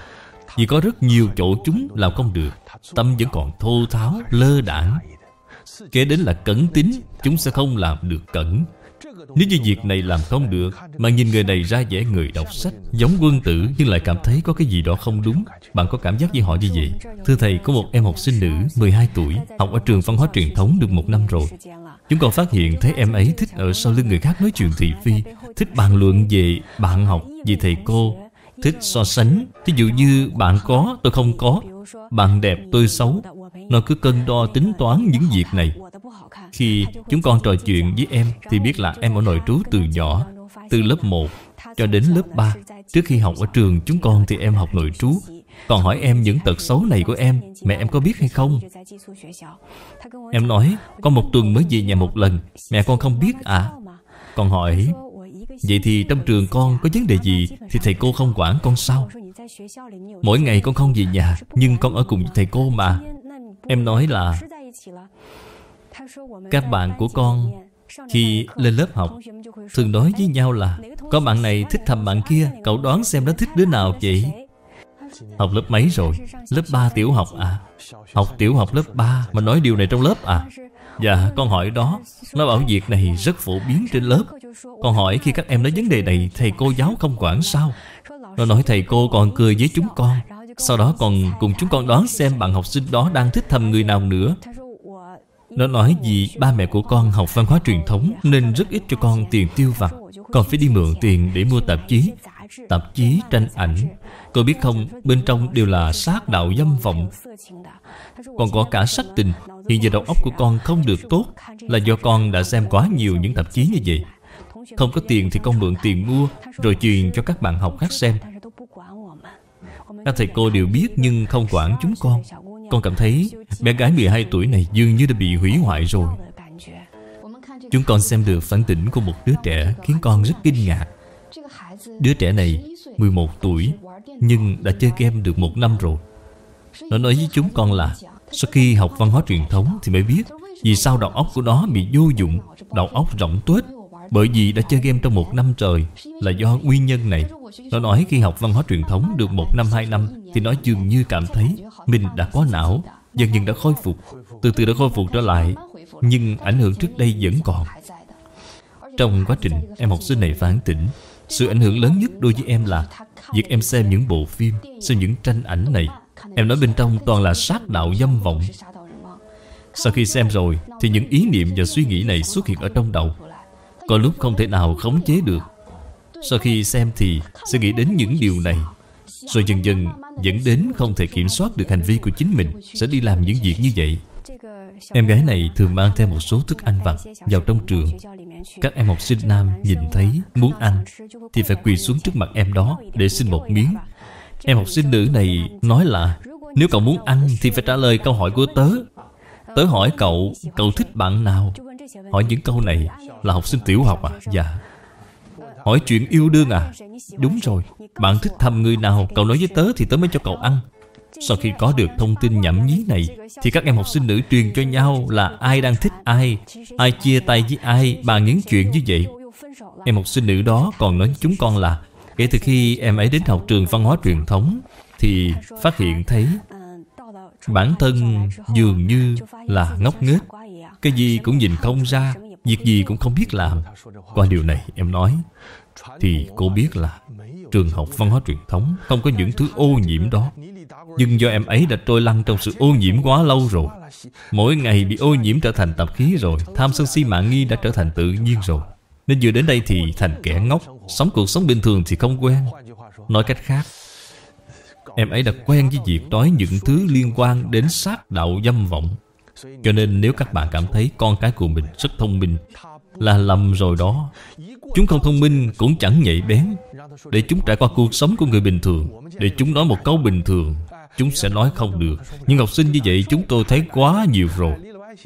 Vì có rất nhiều chỗ chúng làm không được Tâm vẫn còn thô tháo, lơ đảng Kế đến là cẩn tín Chúng sẽ không làm được cẩn Nếu như việc này làm không được Mà nhìn người này ra vẻ người đọc sách Giống quân tử nhưng lại cảm thấy có cái gì đó không đúng Bạn có cảm giác với họ như vậy Thưa thầy có một em học sinh nữ 12 tuổi Học ở trường văn hóa truyền thống được một năm rồi Chúng còn phát hiện thấy em ấy thích ở sau lưng người khác nói chuyện thị phi Thích bàn luận về bạn học, về thầy cô thích so sánh Thí dụ như bạn có, tôi không có Bạn đẹp, tôi xấu Nó cứ cân đo tính toán những việc này Khi chúng con trò chuyện với em Thì biết là em ở nội trú từ nhỏ Từ lớp 1 cho đến lớp 3 Trước khi học ở trường chúng con thì em học nội trú Còn hỏi em những tật xấu này của em Mẹ em có biết hay không? Em nói Con một tuần mới về nhà một lần Mẹ con không biết à? Con hỏi Vậy thì trong trường con có vấn đề gì Thì thầy cô không quản con sao Mỗi ngày con không về nhà Nhưng con ở cùng với thầy cô mà Em nói là Các bạn của con Khi lên lớp học Thường nói với nhau là Có bạn này thích thầm bạn kia Cậu đoán xem nó thích đứa nào vậy Học lớp mấy rồi? Lớp 3 tiểu học à? Học tiểu học lớp 3 mà nói điều này trong lớp à? Dạ con hỏi đó Nó bảo việc này rất phổ biến trên lớp Con hỏi khi các em nói vấn đề này Thầy cô giáo không quản sao Nó nói thầy cô còn cười với chúng con Sau đó còn cùng chúng con đoán xem Bạn học sinh đó đang thích thầm người nào nữa Nó nói vì ba mẹ của con học văn hóa truyền thống Nên rất ít cho con tiền tiêu vặt Con phải đi mượn tiền để mua tạp chí Tạp chí tranh ảnh Cô biết không Bên trong đều là sát đạo dâm vọng Còn có cả sắc tình Hiện giờ đầu óc của con không được tốt Là do con đã xem quá nhiều những tạp chí như vậy Không có tiền thì con mượn tiền mua Rồi truyền cho các bạn học khác xem Các thầy cô đều biết nhưng không quản chúng con Con cảm thấy bé gái 12 tuổi này dường như đã bị hủy hoại rồi Chúng con xem được phản tỉnh của một đứa trẻ Khiến con rất kinh ngạc Đứa trẻ này 11 tuổi Nhưng đã chơi game được một năm rồi Nó nói với chúng con là sau khi học văn hóa truyền thống thì mới biết Vì sao đầu óc của nó bị vô dụng Đầu óc rỗng tuếch Bởi vì đã chơi game trong một năm trời Là do nguyên nhân này Nó nói khi học văn hóa truyền thống được một năm hai năm Thì nó dường như cảm thấy Mình đã có não Dần dần đã khôi phục Từ từ đã khôi phục trở lại Nhưng ảnh hưởng trước đây vẫn còn Trong quá trình em học sinh này phản tỉnh Sự ảnh hưởng lớn nhất đối với em là Việc em xem những bộ phim Xem những tranh ảnh này Em nói bên trong toàn là sát đạo dâm vọng Sau khi xem rồi Thì những ý niệm và suy nghĩ này xuất hiện ở trong đầu Có lúc không thể nào khống chế được Sau khi xem thì Sẽ nghĩ đến những điều này Rồi dần dần dẫn đến không thể kiểm soát được hành vi của chính mình Sẽ đi làm những việc như vậy Em gái này thường mang theo một số thức ăn vặt vào trong trường Các em học sinh nam nhìn thấy muốn ăn Thì phải quỳ xuống trước mặt em đó để xin một miếng Em học sinh nữ này nói là Nếu cậu muốn ăn thì phải trả lời câu hỏi của tớ Tớ hỏi cậu Cậu thích bạn nào Hỏi những câu này là học sinh tiểu học à Dạ Hỏi chuyện yêu đương à Đúng rồi Bạn thích thầm người nào Cậu nói với tớ thì tớ mới cho cậu ăn Sau khi có được thông tin nhảm nhí này Thì các em học sinh nữ truyền cho nhau là Ai đang thích ai Ai chia tay với ai Bàn những chuyện như vậy Em học sinh nữ đó còn nói chúng con là Kể từ khi em ấy đến học trường văn hóa truyền thống Thì phát hiện thấy Bản thân dường như là ngốc nghếch Cái gì cũng nhìn không ra Việc gì cũng không biết làm Qua điều này em nói Thì cô biết là Trường học văn hóa truyền thống Không có những thứ ô nhiễm đó Nhưng do em ấy đã trôi lăn trong sự ô nhiễm quá lâu rồi Mỗi ngày bị ô nhiễm trở thành tạp khí rồi Tham sân si mạng nghi đã trở thành tự nhiên rồi nên vừa đến đây thì thành kẻ ngốc Sống cuộc sống bình thường thì không quen Nói cách khác Em ấy đã quen với việc nói những thứ liên quan đến sát đạo dâm vọng Cho nên nếu các bạn cảm thấy con cái của mình rất thông minh Là lầm rồi đó Chúng không thông minh cũng chẳng nhạy bén Để chúng trải qua cuộc sống của người bình thường Để chúng nói một câu bình thường Chúng sẽ nói không được Nhưng học sinh như vậy chúng tôi thấy quá nhiều rồi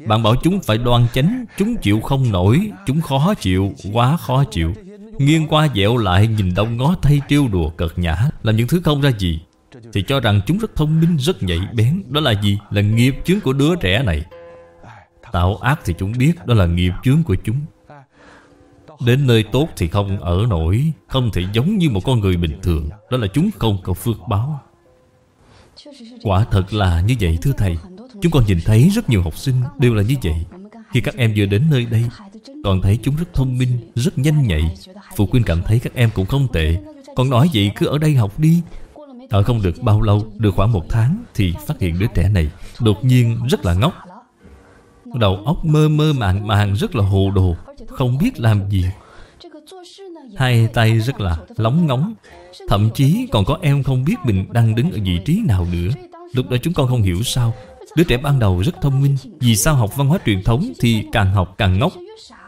bạn bảo chúng phải đoan chánh Chúng chịu không nổi Chúng khó chịu, quá khó chịu Nghiêng qua dẹo lại nhìn đông ngó thay, trêu đùa cợt nhã Làm những thứ không ra gì Thì cho rằng chúng rất thông minh, rất nhạy bén Đó là gì? Là nghiệp chướng của đứa trẻ này Tạo ác thì chúng biết Đó là nghiệp chướng của chúng Đến nơi tốt thì không ở nổi Không thể giống như một con người bình thường Đó là chúng không có phước báo Quả thật là như vậy thưa Thầy Chúng con nhìn thấy rất nhiều học sinh đều là như vậy Khi các em vừa đến nơi đây Con thấy chúng rất thông minh, rất nhanh nhạy Phụ huynh cảm thấy các em cũng không tệ Con nói vậy cứ ở đây học đi Ở không được bao lâu, được khoảng một tháng Thì phát hiện đứa trẻ này đột nhiên rất là ngốc Đầu óc mơ mơ màng màng rất là hồ đồ Không biết làm gì Hai tay rất là lóng ngóng Thậm chí còn có em không biết mình đang đứng ở vị trí nào nữa Lúc đó chúng con không hiểu sao Đứa trẻ ban đầu rất thông minh Vì sao học văn hóa truyền thống thì càng học càng ngốc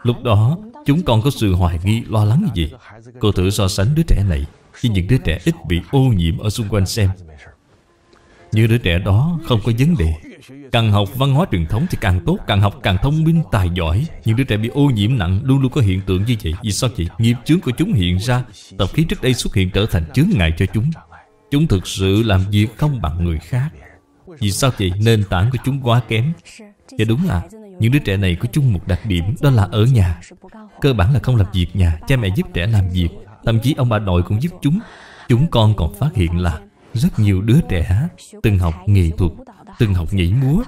Lúc đó chúng còn có sự hoài nghi lo lắng như vậy Cô thử so sánh đứa trẻ này Với những đứa trẻ ít bị ô nhiễm ở xung quanh xem Như đứa trẻ đó không có vấn đề Càng học văn hóa truyền thống thì càng tốt Càng học càng thông minh, tài giỏi Những đứa trẻ bị ô nhiễm nặng Luôn luôn có hiện tượng như vậy Vì sao vậy? Nghiệp chướng của chúng hiện ra Tập khí trước đây xuất hiện trở thành chướng ngại cho chúng Chúng thực sự làm việc không bằng người khác vì sao vậy? Nền tảng của chúng quá kém Dạ đúng ạ à. Những đứa trẻ này có chung một đặc điểm Đó là ở nhà Cơ bản là không làm việc nhà Cha mẹ giúp trẻ làm việc Thậm chí ông bà nội cũng giúp chúng Chúng con còn phát hiện là Rất nhiều đứa trẻ Từng học nghệ thuật Từng học nhảy múa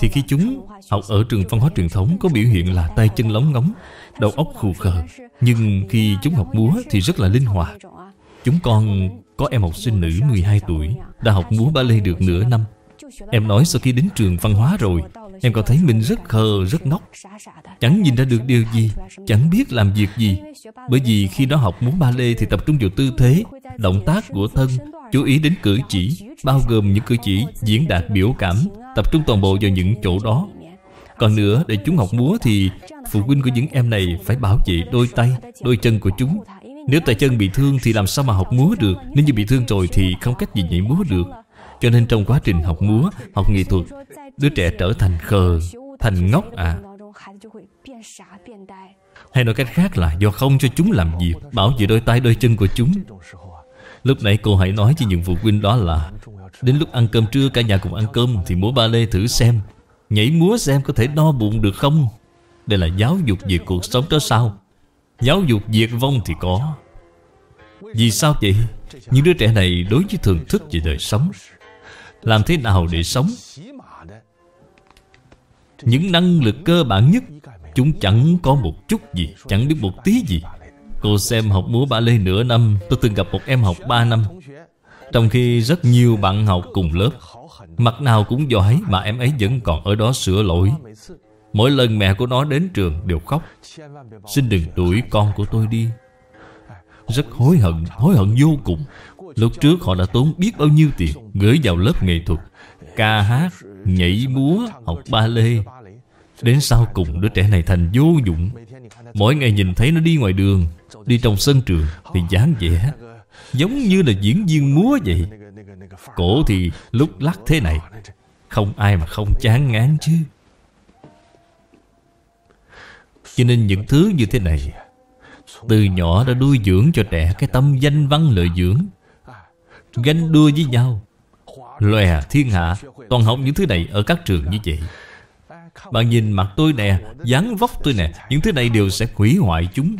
Thì khi chúng học ở trường văn hóa truyền thống Có biểu hiện là tay chân lóng ngóng Đầu óc khù khờ Nhưng khi chúng học múa thì rất là linh hoạt Chúng con có em học sinh nữ 12 tuổi Đã học múa ballet được nửa năm Em nói sau khi đến trường văn hóa rồi Em cảm thấy mình rất khờ, rất ngốc Chẳng nhìn ra được điều gì Chẳng biết làm việc gì Bởi vì khi đó học múa ba lê Thì tập trung vào tư thế, động tác của thân Chú ý đến cử chỉ Bao gồm những cử chỉ diễn đạt biểu cảm Tập trung toàn bộ vào những chỗ đó Còn nữa, để chúng học múa thì Phụ huynh của những em này phải bảo vệ đôi tay, đôi chân của chúng Nếu tay chân bị thương thì làm sao mà học múa được Nếu như bị thương rồi thì không cách gì nhảy múa được cho nên trong quá trình học múa, học nghệ thuật Đứa trẻ trở thành khờ, thành ngốc à Hay nói cách khác là do không cho chúng làm việc Bảo vệ đôi tay đôi chân của chúng Lúc nãy cô hãy nói cho những phụ huynh đó là Đến lúc ăn cơm trưa cả nhà cùng ăn cơm Thì múa ba lê thử xem Nhảy múa xem có thể đo bụng được không Đây là giáo dục về cuộc sống đó sao Giáo dục diệt vong thì có Vì sao vậy? Những đứa trẻ này đối với thưởng thức về đời sống làm thế nào để sống Những năng lực cơ bản nhất Chúng chẳng có một chút gì Chẳng biết một tí gì Cô xem học múa ba lê nửa năm Tôi từng gặp một em học ba năm Trong khi rất nhiều bạn học cùng lớp Mặt nào cũng giỏi Mà em ấy vẫn còn ở đó sửa lỗi Mỗi lần mẹ của nó đến trường đều khóc Xin đừng đuổi con của tôi đi Rất hối hận Hối hận vô cùng Lúc trước họ đã tốn biết bao nhiêu tiền Gửi vào lớp nghệ thuật Ca hát, nhảy múa, học ba lê Đến sau cùng đứa trẻ này thành vô dụng Mỗi ngày nhìn thấy nó đi ngoài đường Đi trong sân trường Thì dáng vẻ Giống như là diễn viên múa vậy Cổ thì lúc lắc thế này Không ai mà không chán ngán chứ Cho nên những thứ như thế này Từ nhỏ đã nuôi dưỡng cho trẻ Cái tâm danh văn lợi dưỡng ganh đua với nhau Lòe thiên hạ Toàn học những thứ này ở các trường như vậy Bạn nhìn mặt tôi nè dáng vóc tôi nè Những thứ này đều sẽ hủy hoại chúng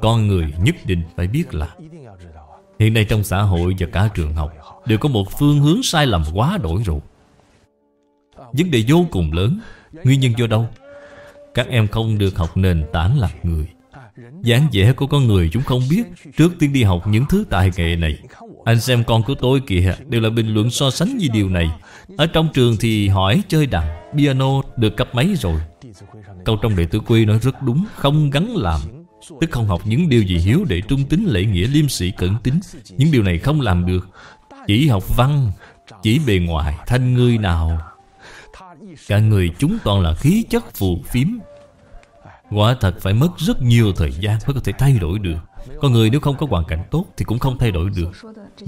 Con người nhất định phải biết là Hiện nay trong xã hội và cả trường học Đều có một phương hướng sai lầm quá đổi rồi Vấn đề vô cùng lớn Nguyên nhân do đâu? Các em không được học nền tảng làm người dáng vẻ của con người chúng không biết Trước tiên đi học những thứ tài nghệ này Anh xem con của tôi kìa Đều là bình luận so sánh với điều này Ở trong trường thì hỏi chơi đàn Piano được cấp mấy rồi Câu trong đệ tử quy nói rất đúng Không gắn làm Tức không học những điều gì hiếu để trung tính lễ nghĩa liêm sĩ cẩn tính Những điều này không làm được Chỉ học văn Chỉ bề ngoài Thanh ngươi nào Cả người chúng toàn là khí chất phù phiếm Quả thật phải mất rất nhiều thời gian mới có thể thay đổi được Con người nếu không có hoàn cảnh tốt thì cũng không thay đổi được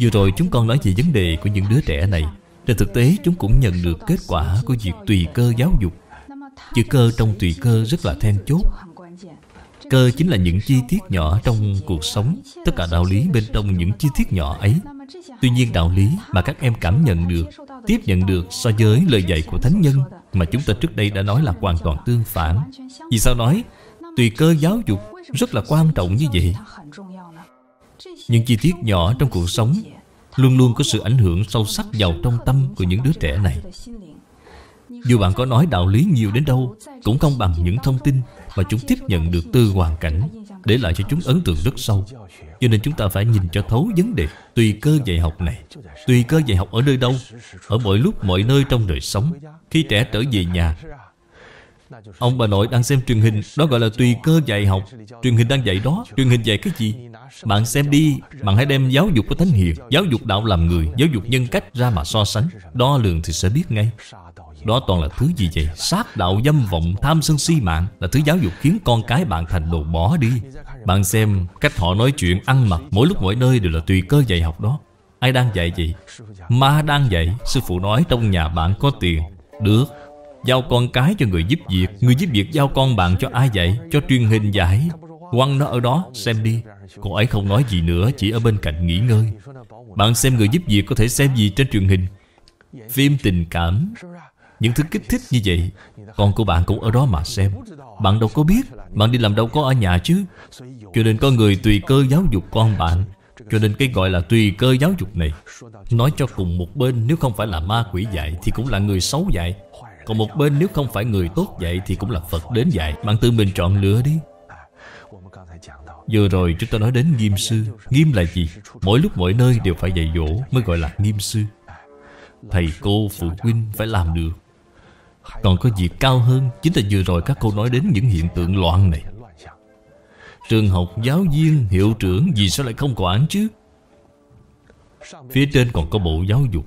Vừa rồi chúng con nói về vấn đề của những đứa trẻ này Trên thực tế chúng cũng nhận được kết quả của việc tùy cơ giáo dục Chữ cơ trong tùy cơ rất là then chốt Cơ chính là những chi tiết nhỏ trong cuộc sống Tất cả đạo lý bên trong những chi tiết nhỏ ấy Tuy nhiên đạo lý mà các em cảm nhận được tiếp nhận được so với lời dạy của Thánh Nhân mà chúng ta trước đây đã nói là hoàn toàn tương phản. Vì sao nói tùy cơ giáo dục rất là quan trọng như vậy? Những chi tiết nhỏ trong cuộc sống luôn luôn có sự ảnh hưởng sâu sắc vào trong tâm của những đứa trẻ này. Dù bạn có nói đạo lý nhiều đến đâu Cũng không bằng những thông tin Mà chúng tiếp nhận được từ hoàn cảnh để lại cho chúng ấn tượng rất sâu Cho nên chúng ta phải nhìn cho thấu vấn đề Tùy cơ dạy học này Tùy cơ dạy học ở nơi đâu Ở mọi lúc mọi nơi trong đời sống Khi trẻ trở về nhà Ông bà nội đang xem truyền hình Đó gọi là tùy cơ dạy học Truyền hình đang dạy đó Truyền hình dạy cái gì Bạn xem đi Bạn hãy đem giáo dục của Thánh Hiền Giáo dục đạo làm người Giáo dục nhân cách ra mà so sánh Đo lường thì sẽ biết ngay đó toàn là thứ gì vậy Sát đạo dâm vọng tham sân si mạng Là thứ giáo dục khiến con cái bạn thành đồ bỏ đi Bạn xem cách họ nói chuyện ăn mặc Mỗi lúc mỗi nơi đều là tùy cơ dạy học đó Ai đang dạy gì? Ma đang dạy Sư phụ nói trong nhà bạn có tiền Được Giao con cái cho người giúp việc Người giúp việc giao con bạn cho ai dạy? Cho truyền hình dạy. Quăng nó ở đó xem đi Cô ấy không nói gì nữa Chỉ ở bên cạnh nghỉ ngơi Bạn xem người giúp việc có thể xem gì trên truyền hình Phim tình cảm những thứ kích thích như vậy Con của bạn cũng ở đó mà xem Bạn đâu có biết Bạn đi làm đâu có ở nhà chứ Cho nên có người tùy cơ giáo dục con bạn Cho nên cái gọi là tùy cơ giáo dục này Nói cho cùng một bên Nếu không phải là ma quỷ dạy Thì cũng là người xấu dạy Còn một bên nếu không phải người tốt dạy Thì cũng là Phật đến dạy Bạn tự mình chọn lựa đi Vừa rồi chúng ta nói đến nghiêm sư Nghiêm là gì? Mỗi lúc mỗi nơi đều phải dạy dỗ Mới gọi là nghiêm sư Thầy cô phụ huynh phải làm được còn có việc cao hơn Chính là vừa rồi các cô nói đến những hiện tượng loạn này Trường học, giáo viên, hiệu trưởng Vì sao lại không quản chứ Phía trên còn có bộ giáo dục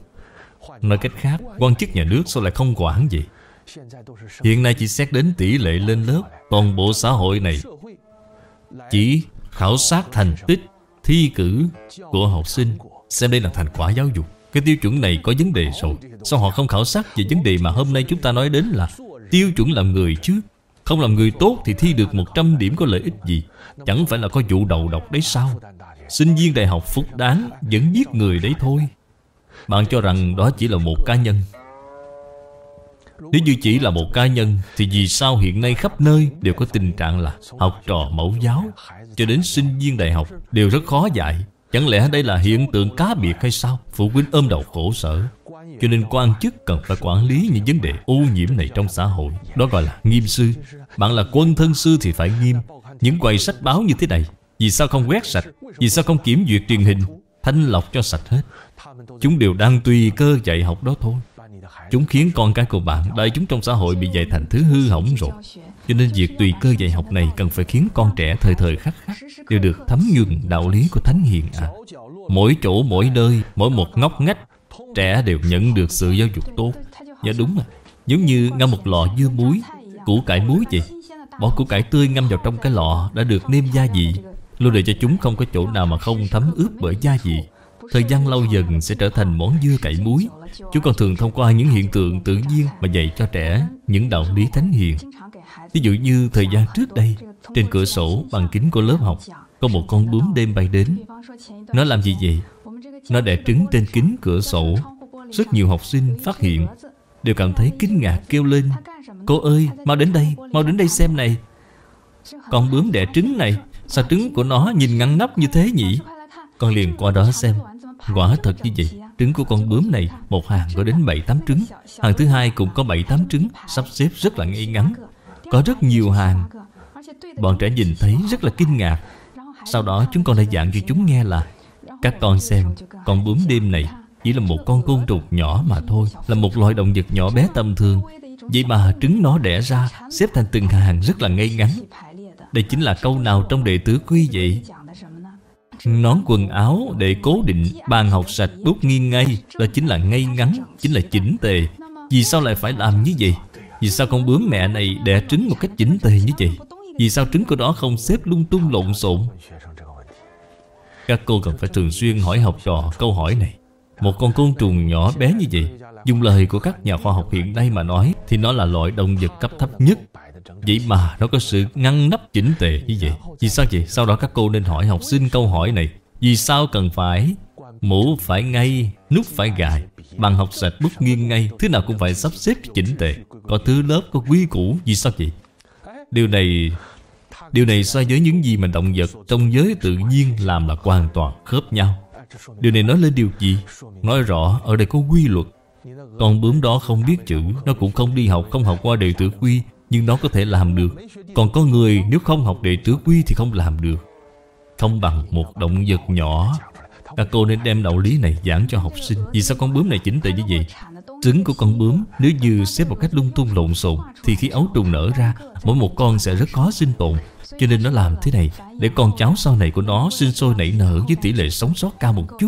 Nói cách khác Quan chức nhà nước sao lại không quản vậy Hiện nay chỉ xét đến tỷ lệ lên lớp Toàn bộ xã hội này Chỉ khảo sát thành tích Thi cử của học sinh Xem đây là thành quả giáo dục cái tiêu chuẩn này có vấn đề rồi Sao họ không khảo sát về vấn đề mà hôm nay chúng ta nói đến là Tiêu chuẩn làm người chứ Không làm người tốt thì thi được 100 điểm có lợi ích gì Chẳng phải là có vụ đầu độc đấy sao Sinh viên đại học phúc đáng Vẫn giết người đấy thôi Bạn cho rằng đó chỉ là một cá nhân Nếu như chỉ là một cá nhân Thì vì sao hiện nay khắp nơi Đều có tình trạng là học trò mẫu giáo Cho đến sinh viên đại học Đều rất khó dạy Chẳng lẽ đây là hiện tượng cá biệt hay sao? Phụ huynh ôm đầu khổ sở Cho nên quan chức cần phải quản lý những vấn đề ô nhiễm này trong xã hội Đó gọi là nghiêm sư Bạn là quân thân sư thì phải nghiêm Những quầy sách báo như thế này Vì sao không quét sạch? Vì sao không kiểm duyệt truyền hình? Thanh lọc cho sạch hết Chúng đều đang tùy cơ dạy học đó thôi Chúng khiến con cái của bạn Đại chúng trong xã hội bị dạy thành thứ hư hỏng rồi cho nên việc tùy cơ dạy học này cần phải khiến con trẻ thời thời khắc khắc đều được thấm nhuần đạo lý của Thánh Hiền à. Mỗi chỗ, mỗi nơi, mỗi một ngóc ngách, trẻ đều nhận được sự giáo dục tốt. Dạ đúng à, giống như ngâm một lọ dưa muối, củ cải muối vậy. Bỏ củ cải tươi ngâm vào trong cái lọ đã được nêm gia vị, luôn để cho chúng không có chỗ nào mà không thấm ướp bởi gia vị. Thời gian lâu dần sẽ trở thành món dưa cải muối Chúng còn thường thông qua những hiện tượng tự nhiên Mà dạy cho trẻ những đạo lý thánh hiền Ví dụ như thời gian trước đây Trên cửa sổ bằng kính của lớp học Có một con bướm đêm bay đến Nó làm gì vậy? Nó đẻ trứng trên kính cửa sổ Rất nhiều học sinh phát hiện Đều cảm thấy kinh ngạc kêu lên Cô ơi, mau đến đây, mau đến đây xem này Con bướm đẻ trứng này Sao trứng của nó nhìn ngăn nắp như thế nhỉ? Con liền qua đó xem Quả thật như vậy Trứng của con bướm này Một hàng có đến 7-8 trứng Hàng thứ hai cũng có 7-8 trứng Sắp xếp rất là ngay ngắn có rất nhiều hàng Bọn trẻ nhìn thấy rất là kinh ngạc Sau đó chúng con lại giảng cho chúng nghe là Các con xem Con bướm đêm này Chỉ là một con côn trùng nhỏ mà thôi Là một loài động vật nhỏ bé tầm thường Vậy mà trứng nó đẻ ra Xếp thành từng hàng rất là ngay ngắn Đây chính là câu nào trong đệ tử quy vậy Nón quần áo để cố định Bàn học sạch bút nghiêng ngay Đó chính là ngay ngắn Chính là chỉnh tề Vì sao lại phải làm như vậy vì sao con bướm mẹ này đẻ trứng một cách chỉnh tề như vậy Vì sao trứng của nó không xếp lung tung lộn xộn Các cô cần phải thường xuyên hỏi học trò câu hỏi này Một con côn trùng nhỏ bé như vậy Dùng lời của các nhà khoa học hiện nay mà nói Thì nó là loại động vật cấp thấp nhất Vậy mà nó có sự ngăn nắp chỉnh tề như vậy Vì sao vậy? Sau đó các cô nên hỏi học sinh câu hỏi này Vì sao cần phải Mũ phải ngay, nút phải gài Bàn học sạch bút nghiêng ngay Thứ nào cũng phải sắp xếp chỉnh tề có thứ lớp, có quý củ Vì sao vậy? Điều này Điều này so với những gì mà động vật Trong giới tự nhiên làm là hoàn toàn khớp nhau Điều này nói lên điều gì? Nói rõ ở đây có quy luật Con bướm đó không biết chữ Nó cũng không đi học, không học qua đệ tử quy Nhưng nó có thể làm được Còn có người nếu không học đệ tử quy thì không làm được Không bằng một động vật nhỏ Các cô nên đem đạo lý này giảng cho học sinh Vì sao con bướm này chỉnh tệ như vậy Trứng của con bướm nếu như xếp một cách lung tung lộn xộn Thì khi ấu trùng nở ra Mỗi một con sẽ rất khó sinh tồn Cho nên nó làm thế này Để con cháu sau này của nó sinh sôi nảy nở Với tỷ lệ sống sót cao một chút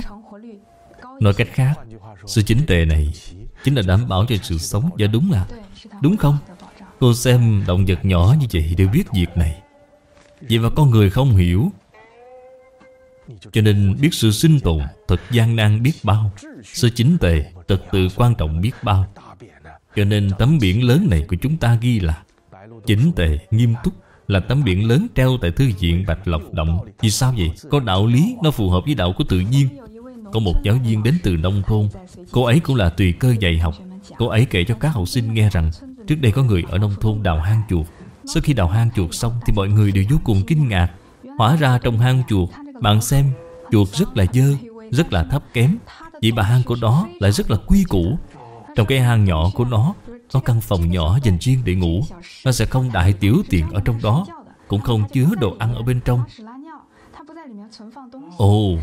Nói cách khác Sự chính tề này Chính là đảm bảo cho sự sống Dạ đúng là Đúng không Cô xem động vật nhỏ như vậy đều biết việc này Vậy mà con người không hiểu Cho nên biết sự sinh tồn Thật gian nan biết bao Sự chính tề Trật sự quan trọng biết bao Cho nên tấm biển lớn này của chúng ta ghi là chính tề, nghiêm túc Là tấm biển lớn treo tại thư viện Bạch Lộc Động Vì sao vậy? Có đạo lý, nó phù hợp với đạo của tự nhiên Có một giáo viên đến từ nông thôn Cô ấy cũng là tùy cơ dạy học Cô ấy kể cho các học sinh nghe rằng Trước đây có người ở nông thôn đào hang chuột Sau khi đào hang chuột xong Thì mọi người đều vô cùng kinh ngạc Hóa ra trong hang chuột Bạn xem chuột rất là dơ Rất là thấp kém vì bà hang của đó lại rất là quy củ Trong cái hang nhỏ của nó Có căn phòng nhỏ dành riêng để ngủ Nó sẽ không đại tiểu tiện ở trong đó Cũng không chứa đồ ăn ở bên trong Ồ, oh,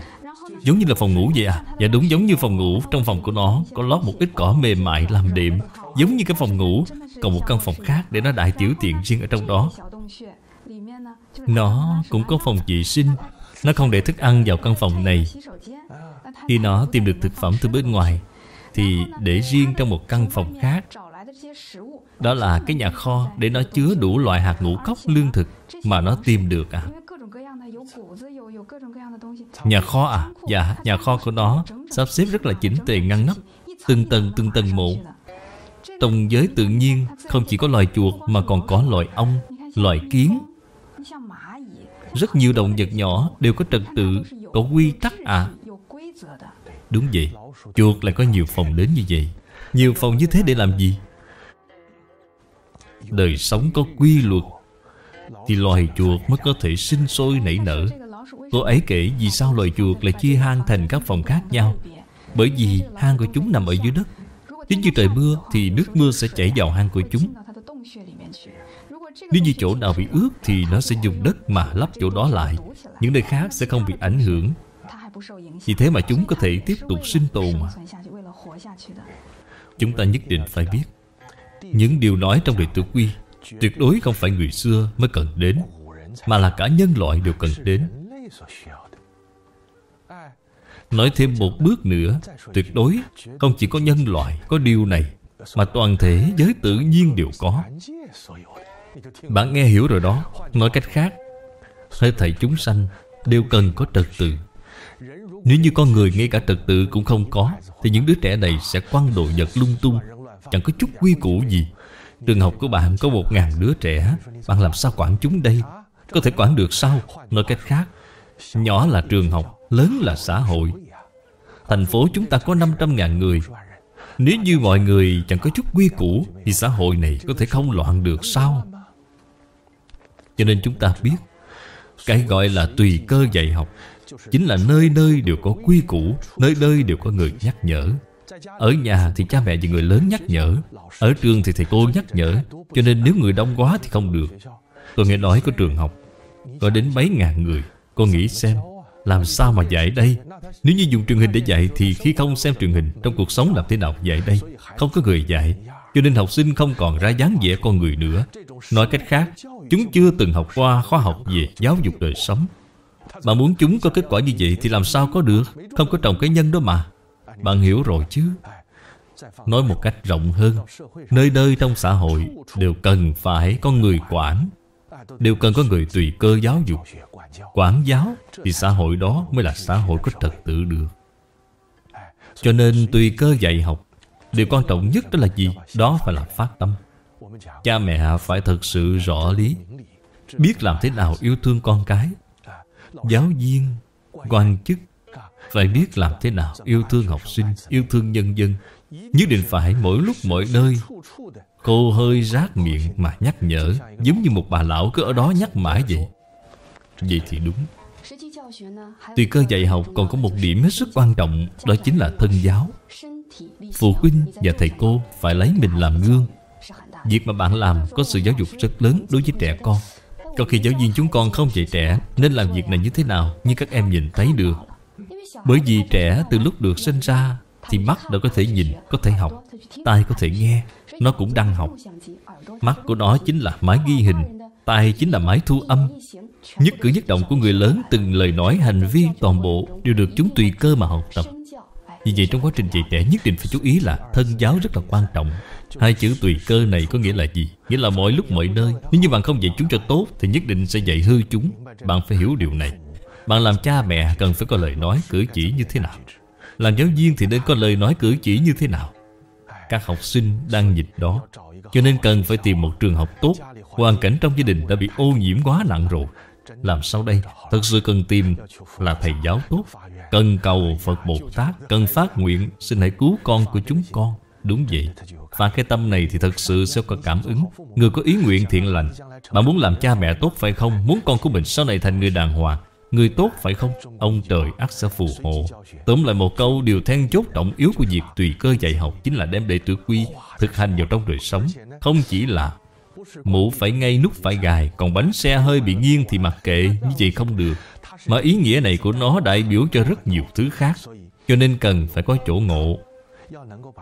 giống như là phòng ngủ vậy à? Dạ đúng giống như phòng ngủ Trong phòng của nó có lót một ít cỏ mềm mại làm đệm Giống như cái phòng ngủ Còn một căn phòng khác để nó đại tiểu tiện riêng ở trong đó Nó cũng có phòng vệ sinh Nó không để thức ăn vào căn phòng này khi nó tìm được thực phẩm từ bên ngoài Thì để riêng trong một căn phòng khác Đó là cái nhà kho để nó chứa đủ loại hạt ngũ cốc lương thực Mà nó tìm được à Nhà kho à? Dạ, nhà kho của nó sắp xếp rất là chỉnh tề ngăn nắp Từng tầng từng tầng mộ Trong giới tự nhiên không chỉ có loài chuột mà còn có loài ong, loài kiến Rất nhiều động vật nhỏ đều có trật tự, có quy tắc à Đúng vậy Chuột lại có nhiều phòng đến như vậy Nhiều phòng như thế để làm gì Đời sống có quy luật Thì loài chuột mới có thể sinh sôi nảy nở Cô ấy kể vì sao loài chuột lại chia hang thành các phòng khác nhau Bởi vì hang của chúng nằm ở dưới đất Nếu như trời mưa thì nước mưa sẽ chảy vào hang của chúng Nếu như chỗ nào bị ướt thì nó sẽ dùng đất mà lấp chỗ đó lại Những nơi khác sẽ không bị ảnh hưởng vì thế mà chúng có thể tiếp tục sinh tồn mà. Chúng ta nhất định phải biết Những điều nói trong đời tử quy Tuyệt đối không phải người xưa mới cần đến Mà là cả nhân loại đều cần đến Nói thêm một bước nữa Tuyệt đối không chỉ có nhân loại có điều này Mà toàn thể giới tự nhiên đều có Bạn nghe hiểu rồi đó Nói cách khác hơi thảy chúng sanh đều cần có trật tự nếu như con người ngay cả trật tự cũng không có Thì những đứa trẻ này sẽ quăng đồ vật lung tung Chẳng có chút quy củ gì Trường học của bạn có một ngàn đứa trẻ Bạn làm sao quản chúng đây Có thể quản được sao Nói cách khác Nhỏ là trường học Lớn là xã hội Thành phố chúng ta có 500.000 người Nếu như mọi người chẳng có chút quy củ Thì xã hội này có thể không loạn được sao Cho nên chúng ta biết Cái gọi là tùy cơ dạy học chính là nơi nơi đều có quy củ nơi nơi đều có người nhắc nhở ở nhà thì cha mẹ và người lớn nhắc nhở ở trường thì thầy cô nhắc nhở cho nên nếu người đông quá thì không được tôi nghe nói có trường học có đến mấy ngàn người cô nghĩ xem làm sao mà dạy đây Nếu như dùng truyền hình để dạy Thì khi không xem truyền hình Trong cuộc sống làm thế nào dạy đây Không có người dạy Cho nên học sinh không còn ra dáng vẻ con người nữa Nói cách khác Chúng chưa từng học qua khóa học về giáo dục đời sống bạn muốn chúng có kết quả như vậy Thì làm sao có được Không có trồng cái nhân đó mà Bạn hiểu rồi chứ Nói một cách rộng hơn Nơi nơi trong xã hội Đều cần phải có người quản Đều cần có người tùy cơ giáo dục Quản giáo Thì xã hội đó mới là xã hội có trật tự được Cho nên tùy cơ dạy học Điều quan trọng nhất đó là gì? Đó phải là phát tâm Cha mẹ phải thật sự rõ lý Biết làm thế nào yêu thương con cái giáo viên quan chức phải biết làm thế nào yêu thương học sinh yêu thương nhân dân nhất định phải mỗi lúc mỗi nơi cô hơi rác miệng mà nhắc nhở giống như một bà lão cứ ở đó nhắc mãi vậy vậy thì đúng tùy cơ dạy học còn có một điểm hết sức quan trọng đó chính là thân giáo phụ huynh và thầy cô phải lấy mình làm gương việc mà bạn làm có sự giáo dục rất lớn đối với trẻ con có khi giáo viên chúng con không dạy trẻ Nên làm việc này như thế nào như các em nhìn thấy được Bởi vì trẻ từ lúc được sinh ra Thì mắt đã có thể nhìn, có thể học Tai có thể nghe Nó cũng đang học Mắt của nó chính là máy ghi hình Tai chính là máy thu âm Nhất cử nhất động của người lớn Từng lời nói hành vi toàn bộ Đều được chúng tùy cơ mà học tập vì vậy trong quá trình dạy trẻ nhất định phải chú ý là thân giáo rất là quan trọng Hai chữ tùy cơ này có nghĩa là gì? Nghĩa là mọi lúc mọi nơi Nếu như bạn không dạy chúng cho tốt thì nhất định sẽ dạy hư chúng Bạn phải hiểu điều này Bạn làm cha mẹ cần phải có lời nói cử chỉ như thế nào Làm giáo viên thì nên có lời nói cử chỉ như thế nào Các học sinh đang dịch đó Cho nên cần phải tìm một trường học tốt Hoàn cảnh trong gia đình đã bị ô nhiễm quá nặng rồi làm sao đây? Thật sự cần tìm là thầy giáo tốt Cần cầu Phật Bồ Tát Cần phát nguyện Xin hãy cứu con của chúng con Đúng vậy Và cái tâm này thì thật sự sẽ có cảm ứng Người có ý nguyện thiện lành Bạn muốn làm cha mẹ tốt phải không Muốn con của mình sau này thành người đàng hoàng Người tốt phải không Ông trời ắt sẽ phù hộ Tóm lại một câu Điều then chốt trọng yếu của việc tùy cơ dạy học Chính là đem đệ tử quy Thực hành vào trong đời sống Không chỉ là Mũ phải ngay nút phải gài Còn bánh xe hơi bị nghiêng thì mặc kệ Như vậy không được mà ý nghĩa này của nó đại biểu cho rất nhiều thứ khác Cho nên cần phải có chỗ ngộ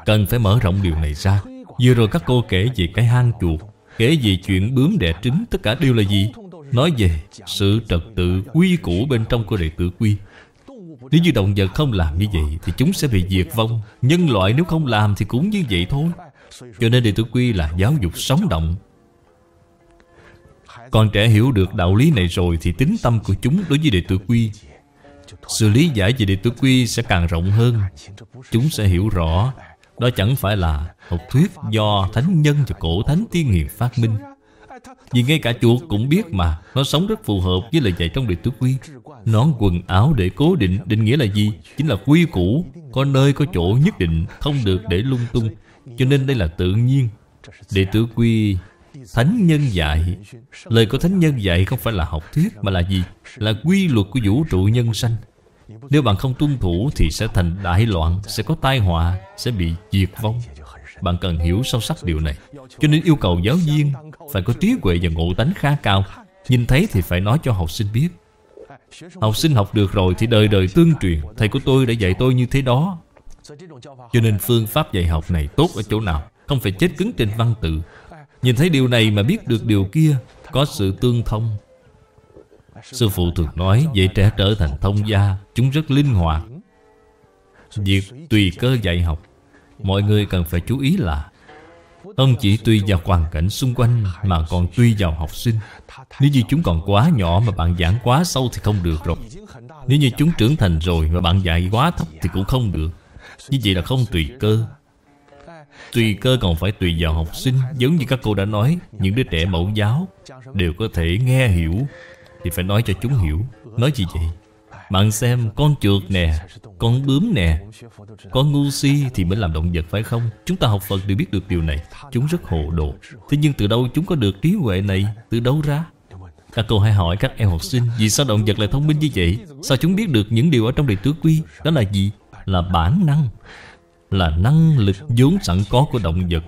Cần phải mở rộng điều này ra Vừa rồi các cô kể về cái hang chuột Kể về chuyện bướm đẻ trứng Tất cả đều là gì? Nói về sự trật tự quy củ bên trong của đệ tử quy Nếu như động vật không làm như vậy Thì chúng sẽ bị diệt vong Nhân loại nếu không làm thì cũng như vậy thôi Cho nên đệ tử quy là giáo dục sống động con trẻ hiểu được đạo lý này rồi Thì tính tâm của chúng đối với đệ tử quy Sự lý giải về đệ tử quy sẽ càng rộng hơn Chúng sẽ hiểu rõ Đó chẳng phải là học thuyết do thánh nhân và cổ thánh tiên hiền phát minh Vì ngay cả chuột cũng biết mà Nó sống rất phù hợp với lời dạy trong đệ tử quy Nón quần áo để cố định Định nghĩa là gì? Chính là quy củ Có nơi có chỗ nhất định Không được để lung tung Cho nên đây là tự nhiên Đệ tử quy Thánh nhân dạy Lời của Thánh nhân dạy không phải là học thuyết Mà là gì? Là quy luật của vũ trụ nhân sanh Nếu bạn không tuân thủ thì sẽ thành đại loạn Sẽ có tai họa Sẽ bị diệt vong Bạn cần hiểu sâu sắc điều này Cho nên yêu cầu giáo viên Phải có trí huệ và ngộ tánh khá cao Nhìn thấy thì phải nói cho học sinh biết Học sinh học được rồi thì đời đời tương truyền Thầy của tôi đã dạy tôi như thế đó Cho nên phương pháp dạy học này tốt ở chỗ nào Không phải chết cứng trên văn tự Nhìn thấy điều này mà biết được điều kia Có sự tương thông Sư phụ thường nói dạy trẻ trở thành thông gia Chúng rất linh hoạt Việc tùy cơ dạy học Mọi người cần phải chú ý là Không chỉ tùy vào hoàn cảnh xung quanh Mà còn tùy vào học sinh Nếu như chúng còn quá nhỏ Mà bạn giảng quá sâu thì không được rồi Nếu như chúng trưởng thành rồi Mà bạn dạy quá thấp thì cũng không được Như vậy là không tùy cơ Tùy cơ còn phải tùy vào học sinh Giống như các cô đã nói Những đứa trẻ mẫu giáo Đều có thể nghe hiểu Thì phải nói cho chúng hiểu Nói gì vậy? Bạn xem con chuột nè Con bướm nè Con ngu si thì mới làm động vật phải không Chúng ta học Phật đều biết được điều này Chúng rất hồ đồ Thế nhưng từ đâu chúng có được trí huệ này Từ đâu ra các cô hãy hỏi các em học sinh Vì sao động vật lại thông minh như vậy Sao chúng biết được những điều ở trong đề tứ quy Đó là gì? Là bản năng là năng lực vốn sẵn có của động vật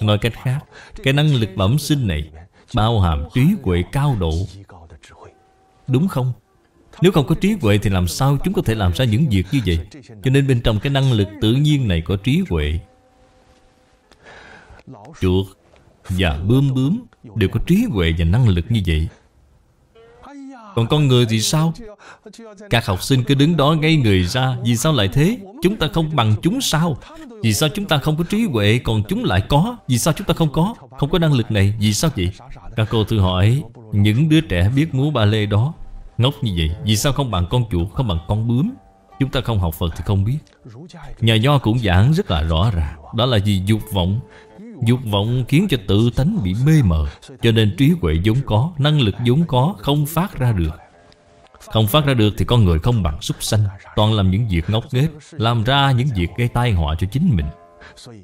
Nói cách khác Cái năng lực bẩm sinh này Bao hàm trí huệ cao độ Đúng không? Nếu không có trí huệ thì làm sao chúng có thể làm ra những việc như vậy Cho nên bên trong cái năng lực tự nhiên này có trí huệ Chuột và bươm bướm đều có trí huệ và năng lực như vậy Còn con người thì sao? Các học sinh cứ đứng đó ngay người ra Vì sao lại thế? Chúng ta không bằng chúng sao? Vì sao chúng ta không có trí huệ Còn chúng lại có? Vì sao chúng ta không có? Không có năng lực này, vì sao vậy? Các cô thử hỏi Những đứa trẻ biết múa ba lê đó Ngốc như vậy, vì sao không bằng con chuột, không bằng con bướm? Chúng ta không học Phật thì không biết Nhà Nho cũng giảng rất là rõ ràng Đó là gì dục vọng Dục vọng khiến cho tự tánh bị mê mờ Cho nên trí huệ vốn có Năng lực vốn có Không phát ra được không phát ra được thì con người không bằng súc sanh Toàn làm những việc ngốc nghếch Làm ra những việc gây tai họa cho chính mình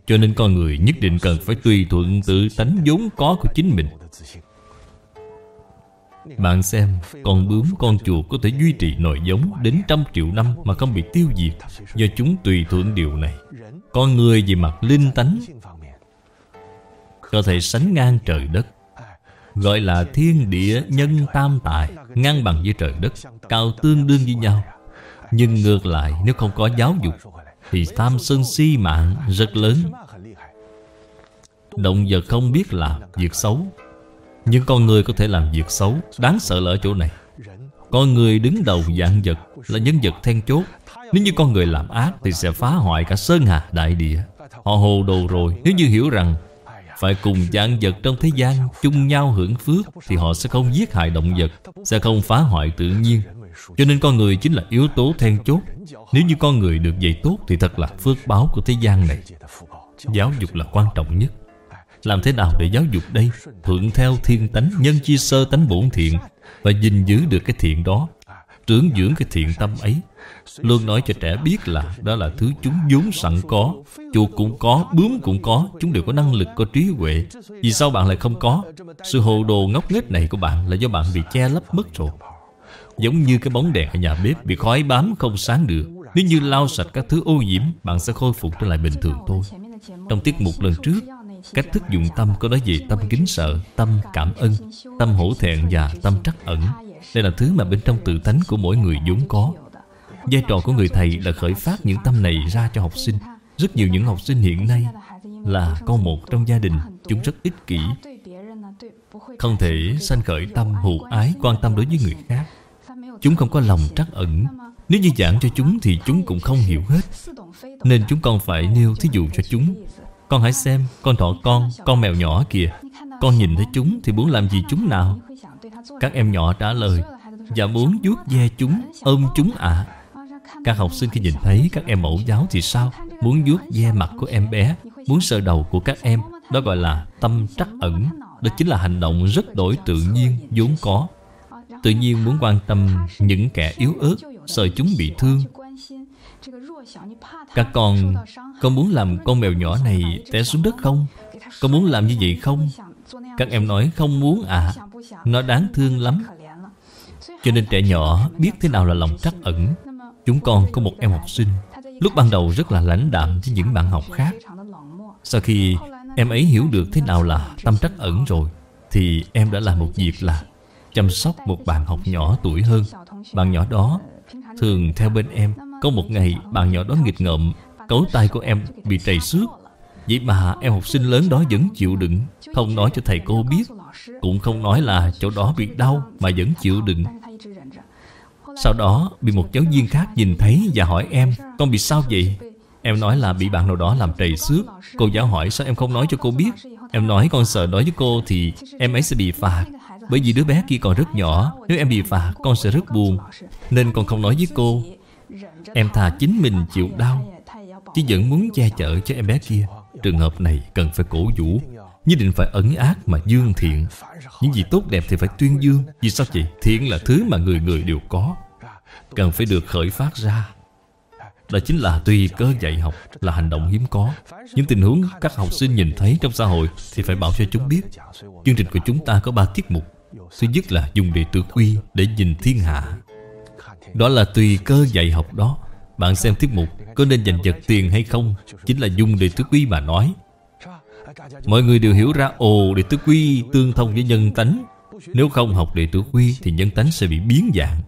Cho nên con người nhất định cần phải tùy thuận tự tánh vốn có của chính mình Bạn xem, con bướm, con chuột có thể duy trì nội giống đến trăm triệu năm mà không bị tiêu diệt Do chúng tùy thuận điều này Con người về mặt linh tánh Có thể sánh ngang trời đất Gọi là thiên địa nhân tam tài Ngang bằng với trời đất Cao tương đương với nhau Nhưng ngược lại nếu không có giáo dục Thì tham sân si mạng rất lớn Động vật không biết làm việc xấu Nhưng con người có thể làm việc xấu Đáng sợ là ở chỗ này Con người đứng đầu dạng vật Là nhân vật then chốt Nếu như con người làm ác Thì sẽ phá hoại cả sơn hà đại địa Họ hồ đồ rồi Nếu như hiểu rằng phải cùng dạng vật trong thế gian chung nhau hưởng phước Thì họ sẽ không giết hại động vật Sẽ không phá hoại tự nhiên Cho nên con người chính là yếu tố then chốt Nếu như con người được dạy tốt Thì thật là phước báo của thế gian này Giáo dục là quan trọng nhất Làm thế nào để giáo dục đây Thuận theo thiên tánh Nhân chi sơ tánh bổn thiện Và gìn giữ được cái thiện đó Trưởng dưỡng cái thiện tâm ấy Luôn nói cho trẻ biết là Đó là thứ chúng vốn sẵn có Chuột cũng có, bướm cũng có Chúng đều có năng lực, có trí huệ Vì sao bạn lại không có Sự hồ đồ ngốc nghếch này của bạn Là do bạn bị che lấp mất rồi Giống như cái bóng đèn ở nhà bếp Bị khói bám không sáng được Nếu như lau sạch các thứ ô nhiễm Bạn sẽ khôi phục trở lại bình thường thôi Trong tiết mục lần trước Cách thức dụng tâm có nói gì tâm kính sợ, tâm cảm ơn, tâm hổ thẹn và tâm trắc ẩn. Đây là thứ mà bên trong tự tánh của mỗi người vốn có. Vai trò của người thầy là khởi phát những tâm này ra cho học sinh Rất nhiều những học sinh hiện nay là con một trong gia đình Chúng rất ích kỷ Không thể sanh khởi tâm hữu ái quan tâm đối với người khác Chúng không có lòng trắc ẩn Nếu như giảng cho chúng thì chúng cũng không hiểu hết Nên chúng con phải nêu thí dụ cho chúng Con hãy xem con thỏ con, con mèo nhỏ kìa Con nhìn thấy chúng thì muốn làm gì chúng nào Các em nhỏ trả lời và dạ muốn vuốt ve chúng, ôm chúng ạ à. Các học sinh khi nhìn thấy các em mẫu giáo thì sao? Muốn vuốt ve mặt của em bé, muốn sờ đầu của các em, đó gọi là tâm trắc ẩn. Đó chính là hành động rất đổi tự nhiên vốn có. Tự nhiên muốn quan tâm những kẻ yếu ớt, sợ chúng bị thương. Các con, con muốn làm con mèo nhỏ này té xuống đất không? Con muốn làm như vậy không? Các em nói không muốn à Nó đáng thương lắm Cho nên trẻ nhỏ biết thế nào là lòng trắc ẩn Chúng con có một em học sinh Lúc ban đầu rất là lãnh đạm với những bạn học khác Sau khi em ấy hiểu được thế nào là tâm trắc ẩn rồi Thì em đã làm một việc là Chăm sóc một bạn học nhỏ tuổi hơn Bạn nhỏ đó thường theo bên em Có một ngày bạn nhỏ đó nghịch ngợm Cấu tay của em bị trầy xước Vậy mà em học sinh lớn đó vẫn chịu đựng Không nói cho thầy cô biết Cũng không nói là chỗ đó bị đau Mà vẫn chịu đựng sau đó bị một giáo viên khác nhìn thấy và hỏi em Con bị sao vậy? Em nói là bị bạn nào đó làm trầy xước Cô giáo hỏi sao em không nói cho cô biết Em nói con sợ nói với cô thì em ấy sẽ bị phạt Bởi vì đứa bé kia còn rất nhỏ Nếu em bị phạt con sẽ rất buồn Nên con không nói với cô Em thà chính mình chịu đau Chứ vẫn muốn che chở cho em bé kia Trường hợp này cần phải cổ vũ Nhất định phải ẩn ác mà dương thiện Những gì tốt đẹp thì phải tuyên dương Vì sao vậy? Thiện là thứ mà người người đều có cần phải được khởi phát ra đó chính là tùy cơ dạy học là hành động hiếm có những tình huống các học sinh nhìn thấy trong xã hội thì phải bảo cho chúng biết chương trình của chúng ta có ba tiết mục thứ nhất là dùng đệ tử quy để nhìn thiên hạ đó là tùy cơ dạy học đó bạn xem tiết mục có nên dành giật tiền hay không chính là dùng đệ tử quy mà nói mọi người đều hiểu ra ồ đệ tử quy tương thông với nhân tánh nếu không học đệ tử quy thì nhân tánh sẽ bị biến dạng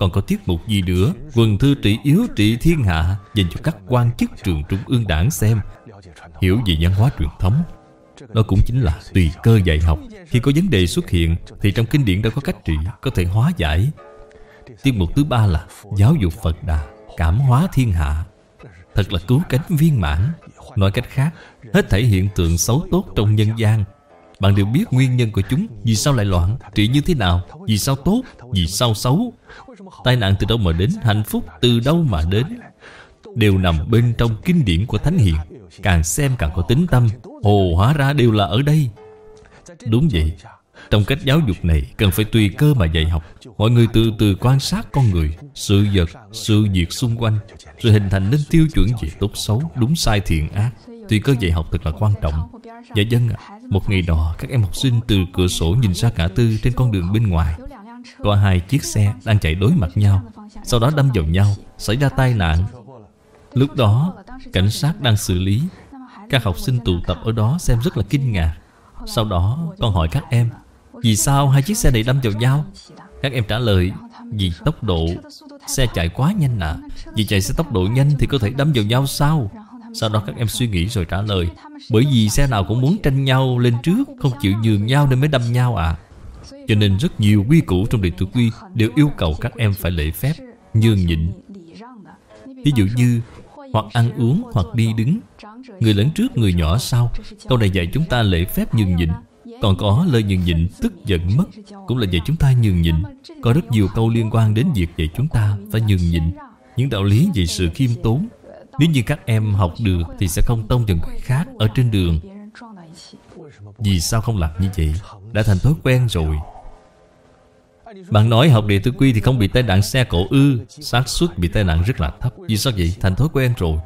còn có tiết mục gì nữa Quần thư trị yếu trị thiên hạ Dành cho các quan chức trường trung ương đảng xem Hiểu về văn hóa truyền thống đó cũng chính là tùy cơ dạy học Khi có vấn đề xuất hiện Thì trong kinh điển đã có cách trị Có thể hóa giải Tiết mục thứ ba là Giáo dục Phật Đà Cảm hóa thiên hạ Thật là cứu cánh viên mãn Nói cách khác Hết thể hiện tượng xấu tốt trong nhân gian bạn đều biết nguyên nhân của chúng Vì sao lại loạn, trị như thế nào Vì sao tốt, vì sao xấu Tai nạn từ đâu mà đến, hạnh phúc từ đâu mà đến Đều nằm bên trong kinh điển của Thánh Hiền Càng xem càng có tính tâm Hồ hóa ra đều là ở đây Đúng vậy Trong cách giáo dục này cần phải tùy cơ mà dạy học Mọi người từ từ quan sát con người Sự vật, sự việc xung quanh Rồi hình thành nên tiêu chuẩn về tốt xấu Đúng sai thiện ác Tùy cơ dạy học thật là quan trọng Dạ dân vâng ạ à, một ngày đó các em học sinh từ cửa sổ nhìn ra ngã tư trên con đường bên ngoài Có hai chiếc xe đang chạy đối mặt nhau Sau đó đâm vào nhau Xảy ra tai nạn Lúc đó cảnh sát đang xử lý Các học sinh tụ tập ở đó xem rất là kinh ngạc Sau đó con hỏi các em Vì sao hai chiếc xe này đâm vào nhau Các em trả lời Vì tốc độ Xe chạy quá nhanh ạ à. Vì chạy xe tốc độ nhanh thì có thể đâm vào nhau sao sau đó các em suy nghĩ rồi trả lời Bởi vì xe nào cũng muốn tranh nhau lên trước Không chịu nhường nhau nên mới đâm nhau à Cho nên rất nhiều quy củ trong điện tử quy Đều yêu cầu các em phải lễ phép Nhường nhịn Ví dụ như Hoặc ăn uống hoặc đi đứng Người lớn trước người nhỏ sau Câu này dạy chúng ta lễ phép nhường nhịn còn có lời nhường nhịn tức giận mất Cũng là dạy chúng ta nhường nhịn Có rất nhiều câu liên quan đến việc dạy chúng ta phải nhường nhịn Những đạo lý về sự khiêm tốn nếu như các em học được Thì sẽ không tông vào người khác Ở trên đường Vì sao không làm như vậy Đã thành thói quen rồi bạn nói học địa tử quy thì không bị tai nạn xe cộ ư xác suất bị tai nạn rất là thấp Vì sao vậy? Thành thói quen rồi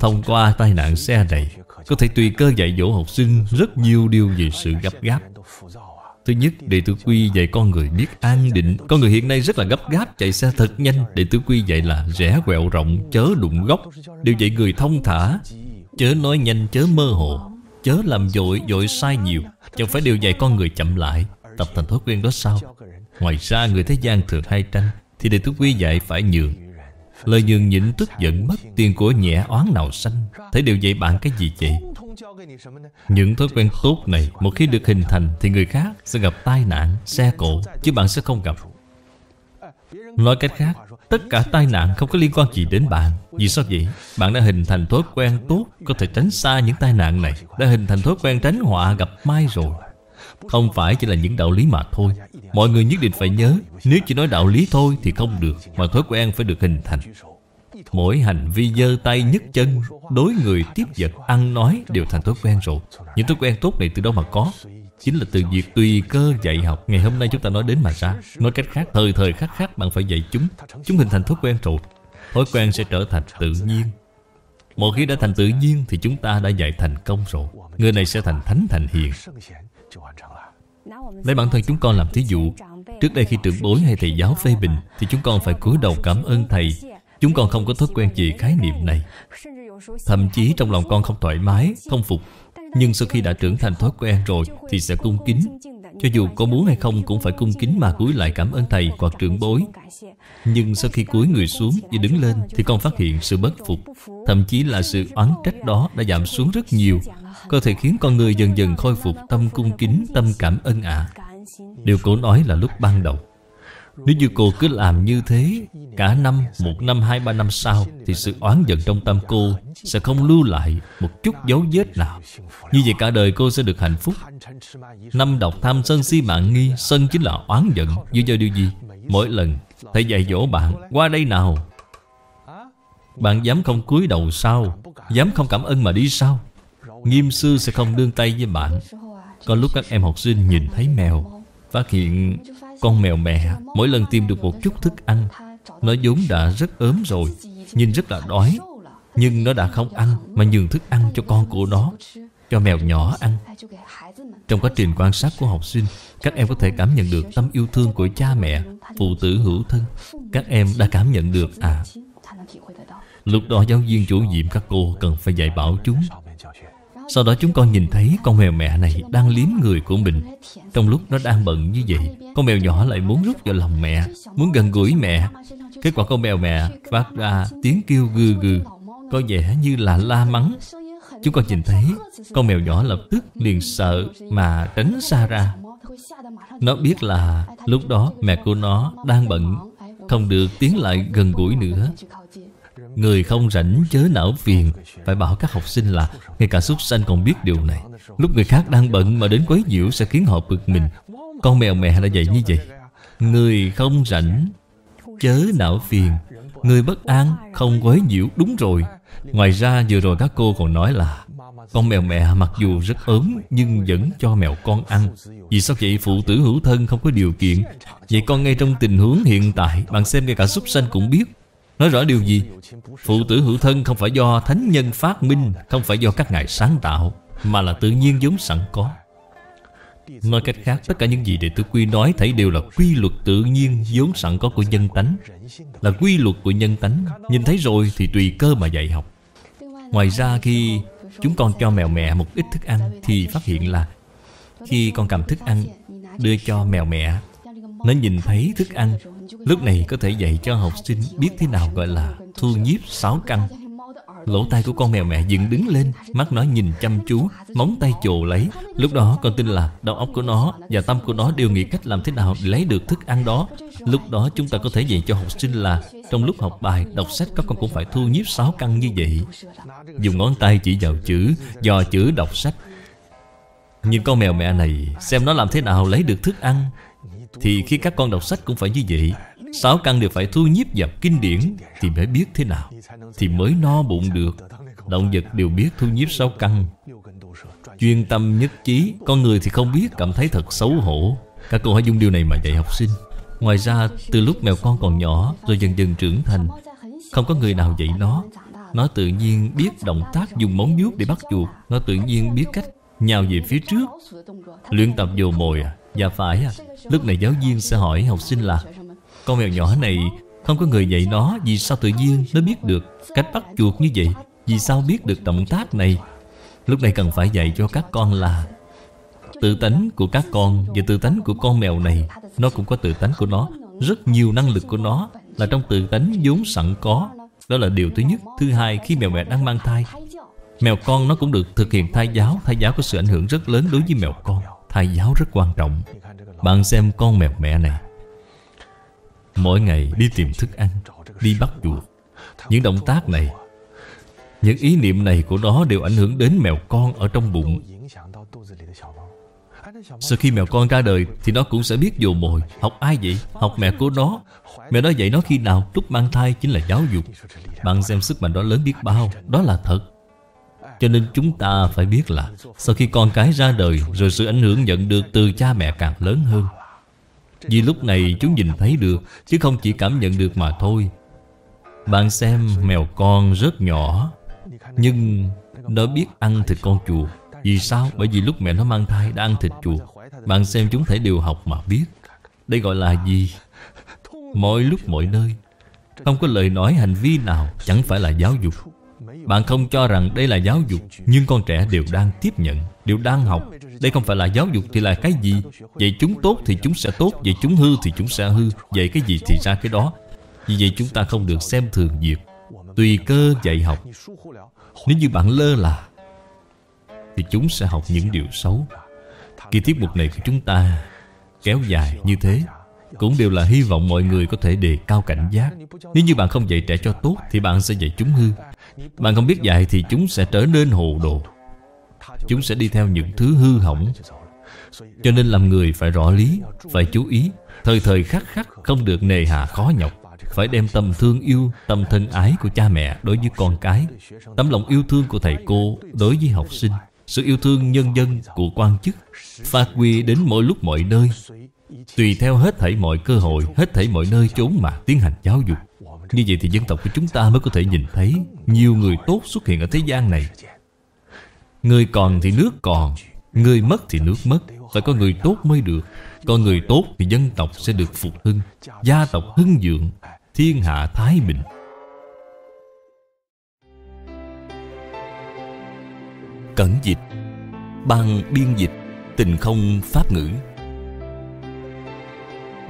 Thông qua tai nạn xe này Có thể tùy cơ dạy dỗ học sinh Rất nhiều điều về sự gấp gáp Thứ nhất, Đệ Tử Quy dạy con người biết an định Con người hiện nay rất là gấp gáp, chạy xe thật nhanh Đệ Tử Quy dạy là rẽ quẹo rộng, chớ đụng gốc Đều dạy người thông thả Chớ nói nhanh, chớ mơ hồ Chớ làm dội, dội sai nhiều Chẳng phải đều dạy con người chậm lại Tập thành thói quen đó sao Ngoài ra người thế gian thường hay tranh Thì Đệ Tử Quy dạy phải nhường Lời nhường nhịn tức giận mất Tiền của nhẹ oán nào sanh thấy điều dạy bạn cái gì vậy Những thói quen tốt này Một khi được hình thành thì người khác sẽ gặp tai nạn Xe cộ chứ bạn sẽ không gặp Nói cách khác Tất cả tai nạn không có liên quan gì đến bạn Vì sao vậy? Bạn đã hình thành thói quen tốt Có thể tránh xa những tai nạn này Đã hình thành thói quen tránh họa gặp mai rồi không phải chỉ là những đạo lý mà thôi Mọi người nhất định phải nhớ Nếu chỉ nói đạo lý thôi thì không được Mà thói quen phải được hình thành Mỗi hành vi giơ tay nhấc chân Đối người tiếp vật ăn nói Đều thành thói quen rồi Những thói quen tốt này từ đâu mà có Chính là từ việc tùy cơ dạy học Ngày hôm nay chúng ta nói đến mà ra Nói cách khác Thời thời khắc khắc bạn phải dạy chúng Chúng hình thành thói quen rồi Thói quen sẽ trở thành tự nhiên Một khi đã thành tự nhiên Thì chúng ta đã dạy thành công rồi Người này sẽ thành thánh thành hiền Lấy bản thân chúng con làm thí dụ Trước đây khi trưởng bối hay thầy giáo phê bình Thì chúng con phải cúi đầu cảm ơn thầy Chúng con không có thói quen gì khái niệm này Thậm chí trong lòng con không thoải mái Không phục Nhưng sau khi đã trưởng thành thói quen rồi Thì sẽ cung kính cho dù có muốn hay không cũng phải cung kính mà cúi lại cảm ơn thầy hoặc trưởng bối Nhưng sau khi cúi người xuống và đứng lên Thì con phát hiện sự bất phục Thậm chí là sự oán trách đó đã giảm xuống rất nhiều Có thể khiến con người dần dần khôi phục tâm cung kính, tâm cảm ơn ạ à. Điều cổ nói là lúc ban đầu nếu như cô cứ làm như thế Cả năm, một năm, hai ba năm sau Thì sự oán giận trong tâm cô Sẽ không lưu lại một chút dấu vết nào Như vậy cả đời cô sẽ được hạnh phúc Năm đọc tham sân si mạng nghi Sân chính là oán giận Dựa do điều gì? Mỗi lần Thầy dạy dỗ bạn Qua đây nào Bạn dám không cúi đầu sao Dám không cảm ơn mà đi sao Nghiêm sư sẽ không đương tay với bạn Có lúc các em học sinh nhìn thấy mèo Phát hiện con mèo mẹ mỗi lần tìm được một chút thức ăn Nó vốn đã rất ốm rồi Nhìn rất là đói Nhưng nó đã không ăn Mà nhường thức ăn cho con của nó Cho mèo nhỏ ăn Trong quá trình quan sát của học sinh Các em có thể cảm nhận được tâm yêu thương của cha mẹ Phụ tử hữu thân Các em đã cảm nhận được à Lúc đó giáo viên chủ nhiệm các cô cần phải dạy bảo chúng sau đó chúng con nhìn thấy con mèo mẹ này đang liếm người của mình Trong lúc nó đang bận như vậy Con mèo nhỏ lại muốn rút vào lòng mẹ Muốn gần gũi mẹ Kết quả con mèo mẹ phát ra tiếng kêu gừ gừ Có vẻ như là la mắng Chúng con nhìn thấy Con mèo nhỏ lập tức liền sợ mà tránh xa ra Nó biết là lúc đó mẹ của nó đang bận Không được tiến lại gần gũi nữa Người không rảnh chớ não phiền Phải bảo các học sinh là Ngay cả súc sanh còn biết điều này Lúc người khác đang bận mà đến quấy nhiễu Sẽ khiến họ bực mình Con mèo mẹ là vậy như vậy Người không rảnh chớ não phiền Người bất an không quấy nhiễu Đúng rồi Ngoài ra vừa rồi các cô còn nói là Con mèo mẹ mặc dù rất ốm Nhưng vẫn cho mèo con ăn Vì sao vậy phụ tử hữu thân không có điều kiện Vậy con ngay trong tình huống hiện tại Bạn xem ngay cả súc sanh cũng biết Nói rõ điều gì? Phụ tử hữu thân không phải do thánh nhân phát minh Không phải do các ngài sáng tạo Mà là tự nhiên vốn sẵn có Nói cách khác, tất cả những gì Đệ Tử Quy nói thấy đều là quy luật tự nhiên vốn sẵn có của nhân tánh Là quy luật của nhân tánh Nhìn thấy rồi thì tùy cơ mà dạy học Ngoài ra khi chúng con cho mèo mẹ một ít thức ăn Thì phát hiện là khi con cầm thức ăn đưa cho mèo mẹ Nó nhìn thấy thức ăn Lúc này có thể dạy cho học sinh biết thế nào gọi là thu nhiếp sáu căn Lỗ tai của con mèo mẹ dựng đứng lên Mắt nó nhìn chăm chú Móng tay chồ lấy Lúc đó con tin là đầu óc của nó Và tâm của nó đều nghĩ cách làm thế nào để lấy được thức ăn đó Lúc đó chúng ta có thể dạy cho học sinh là Trong lúc học bài, đọc sách các con cũng phải thu nhiếp sáu căn như vậy Dùng ngón tay chỉ vào chữ Dò chữ đọc sách Nhìn con mèo mẹ này Xem nó làm thế nào lấy được thức ăn Thì khi các con đọc sách cũng phải như vậy Sáu căn đều phải thu nhiếp vào kinh điển Thì mới biết thế nào Thì mới no bụng được Động vật đều biết thu nhiếp sáu căn Chuyên tâm nhất trí Con người thì không biết cảm thấy thật xấu hổ Các cô hãy dùng điều này mà dạy học sinh Ngoài ra từ lúc mèo con còn nhỏ Rồi dần dần trưởng thành Không có người nào dạy nó Nó tự nhiên biết động tác dùng móng vuốt để bắt chuột Nó tự nhiên biết cách nhào về phía trước Luyện tập dồ mồi à Dạ phải à Lúc này giáo viên sẽ hỏi học sinh là con mèo nhỏ này Không có người dạy nó Vì sao tự nhiên nó biết được cách bắt chuột như vậy Vì sao biết được động tác này Lúc này cần phải dạy cho các con là Tự tánh của các con Và tự tánh của con mèo này Nó cũng có tự tánh của nó Rất nhiều năng lực của nó Là trong tự tánh vốn sẵn có Đó là điều thứ nhất Thứ hai khi mèo mẹ đang mang thai Mèo con nó cũng được thực hiện thai giáo Thai giáo có sự ảnh hưởng rất lớn đối với mèo con Thai giáo rất quan trọng Bạn xem con mèo mẹ này Mỗi ngày đi tìm thức ăn Đi bắt chuột Những động tác này Những ý niệm này của nó đều ảnh hưởng đến mèo con ở trong bụng Sau khi mèo con ra đời Thì nó cũng sẽ biết dồ mồi Học ai vậy? Học mẹ của nó Mẹ nó dạy nó khi nào lúc mang thai chính là giáo dục Bạn xem sức mạnh đó lớn biết bao Đó là thật cho nên chúng ta phải biết là Sau khi con cái ra đời Rồi sự ảnh hưởng nhận được từ cha mẹ càng lớn hơn vì lúc này chúng nhìn thấy được Chứ không chỉ cảm nhận được mà thôi Bạn xem mèo con rất nhỏ Nhưng nó biết ăn thịt con chuột Vì sao? Bởi vì lúc mẹ nó mang thai đã ăn thịt chuột Bạn xem chúng thể đều học mà biết Đây gọi là gì? Mọi lúc mọi nơi Không có lời nói hành vi nào Chẳng phải là giáo dục bạn không cho rằng đây là giáo dục Nhưng con trẻ đều đang tiếp nhận Đều đang học Đây không phải là giáo dục thì là cái gì Vậy chúng tốt thì chúng sẽ tốt Vậy chúng hư thì chúng sẽ hư Vậy cái gì thì ra cái đó Vì vậy chúng ta không được xem thường việc Tùy cơ dạy học Nếu như bạn lơ là Thì chúng sẽ học những điều xấu Kỳ tiết mục này của chúng ta Kéo dài như thế cũng đều là hy vọng mọi người có thể đề cao cảnh giác Nếu như bạn không dạy trẻ cho tốt Thì bạn sẽ dạy chúng hư bạn không biết dạy thì chúng sẽ trở nên hồ đồ Chúng sẽ đi theo những thứ hư hỏng Cho nên làm người phải rõ lý Phải chú ý Thời thời khắc khắc không được nề hà khó nhọc Phải đem tâm thương yêu Tâm thân ái của cha mẹ đối với con cái Tấm lòng yêu thương của thầy cô Đối với học sinh Sự yêu thương nhân dân của quan chức Phát huy đến mỗi lúc mọi nơi Tùy theo hết thảy mọi cơ hội Hết thảy mọi nơi chốn mà tiến hành giáo dục như vậy thì dân tộc của chúng ta mới có thể nhìn thấy Nhiều người tốt xuất hiện ở thế gian này Người còn thì nước còn Người mất thì nước mất Phải có người tốt mới được còn người tốt thì dân tộc sẽ được phục hưng Gia tộc hưng dượng Thiên hạ thái bình Cẩn dịch bằng biên dịch Tình không pháp ngữ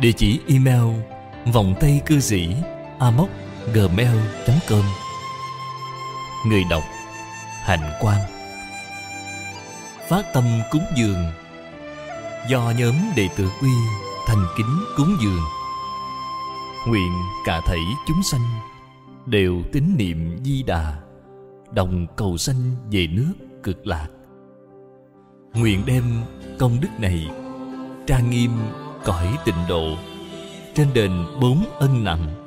Địa chỉ email Vòng tay cư sĩ amoc@gmail.com. Người đọc Hạnh Quang. Phát tâm cúng dường do nhóm đệ tử quy thành kính cúng dường. Nguyện cả thảy chúng sanh đều tín niệm Di Đà, đồng cầu sanh về nước cực lạc. Nguyện đem công đức này trang nghiêm cõi tịnh độ trên đền bốn ân nặng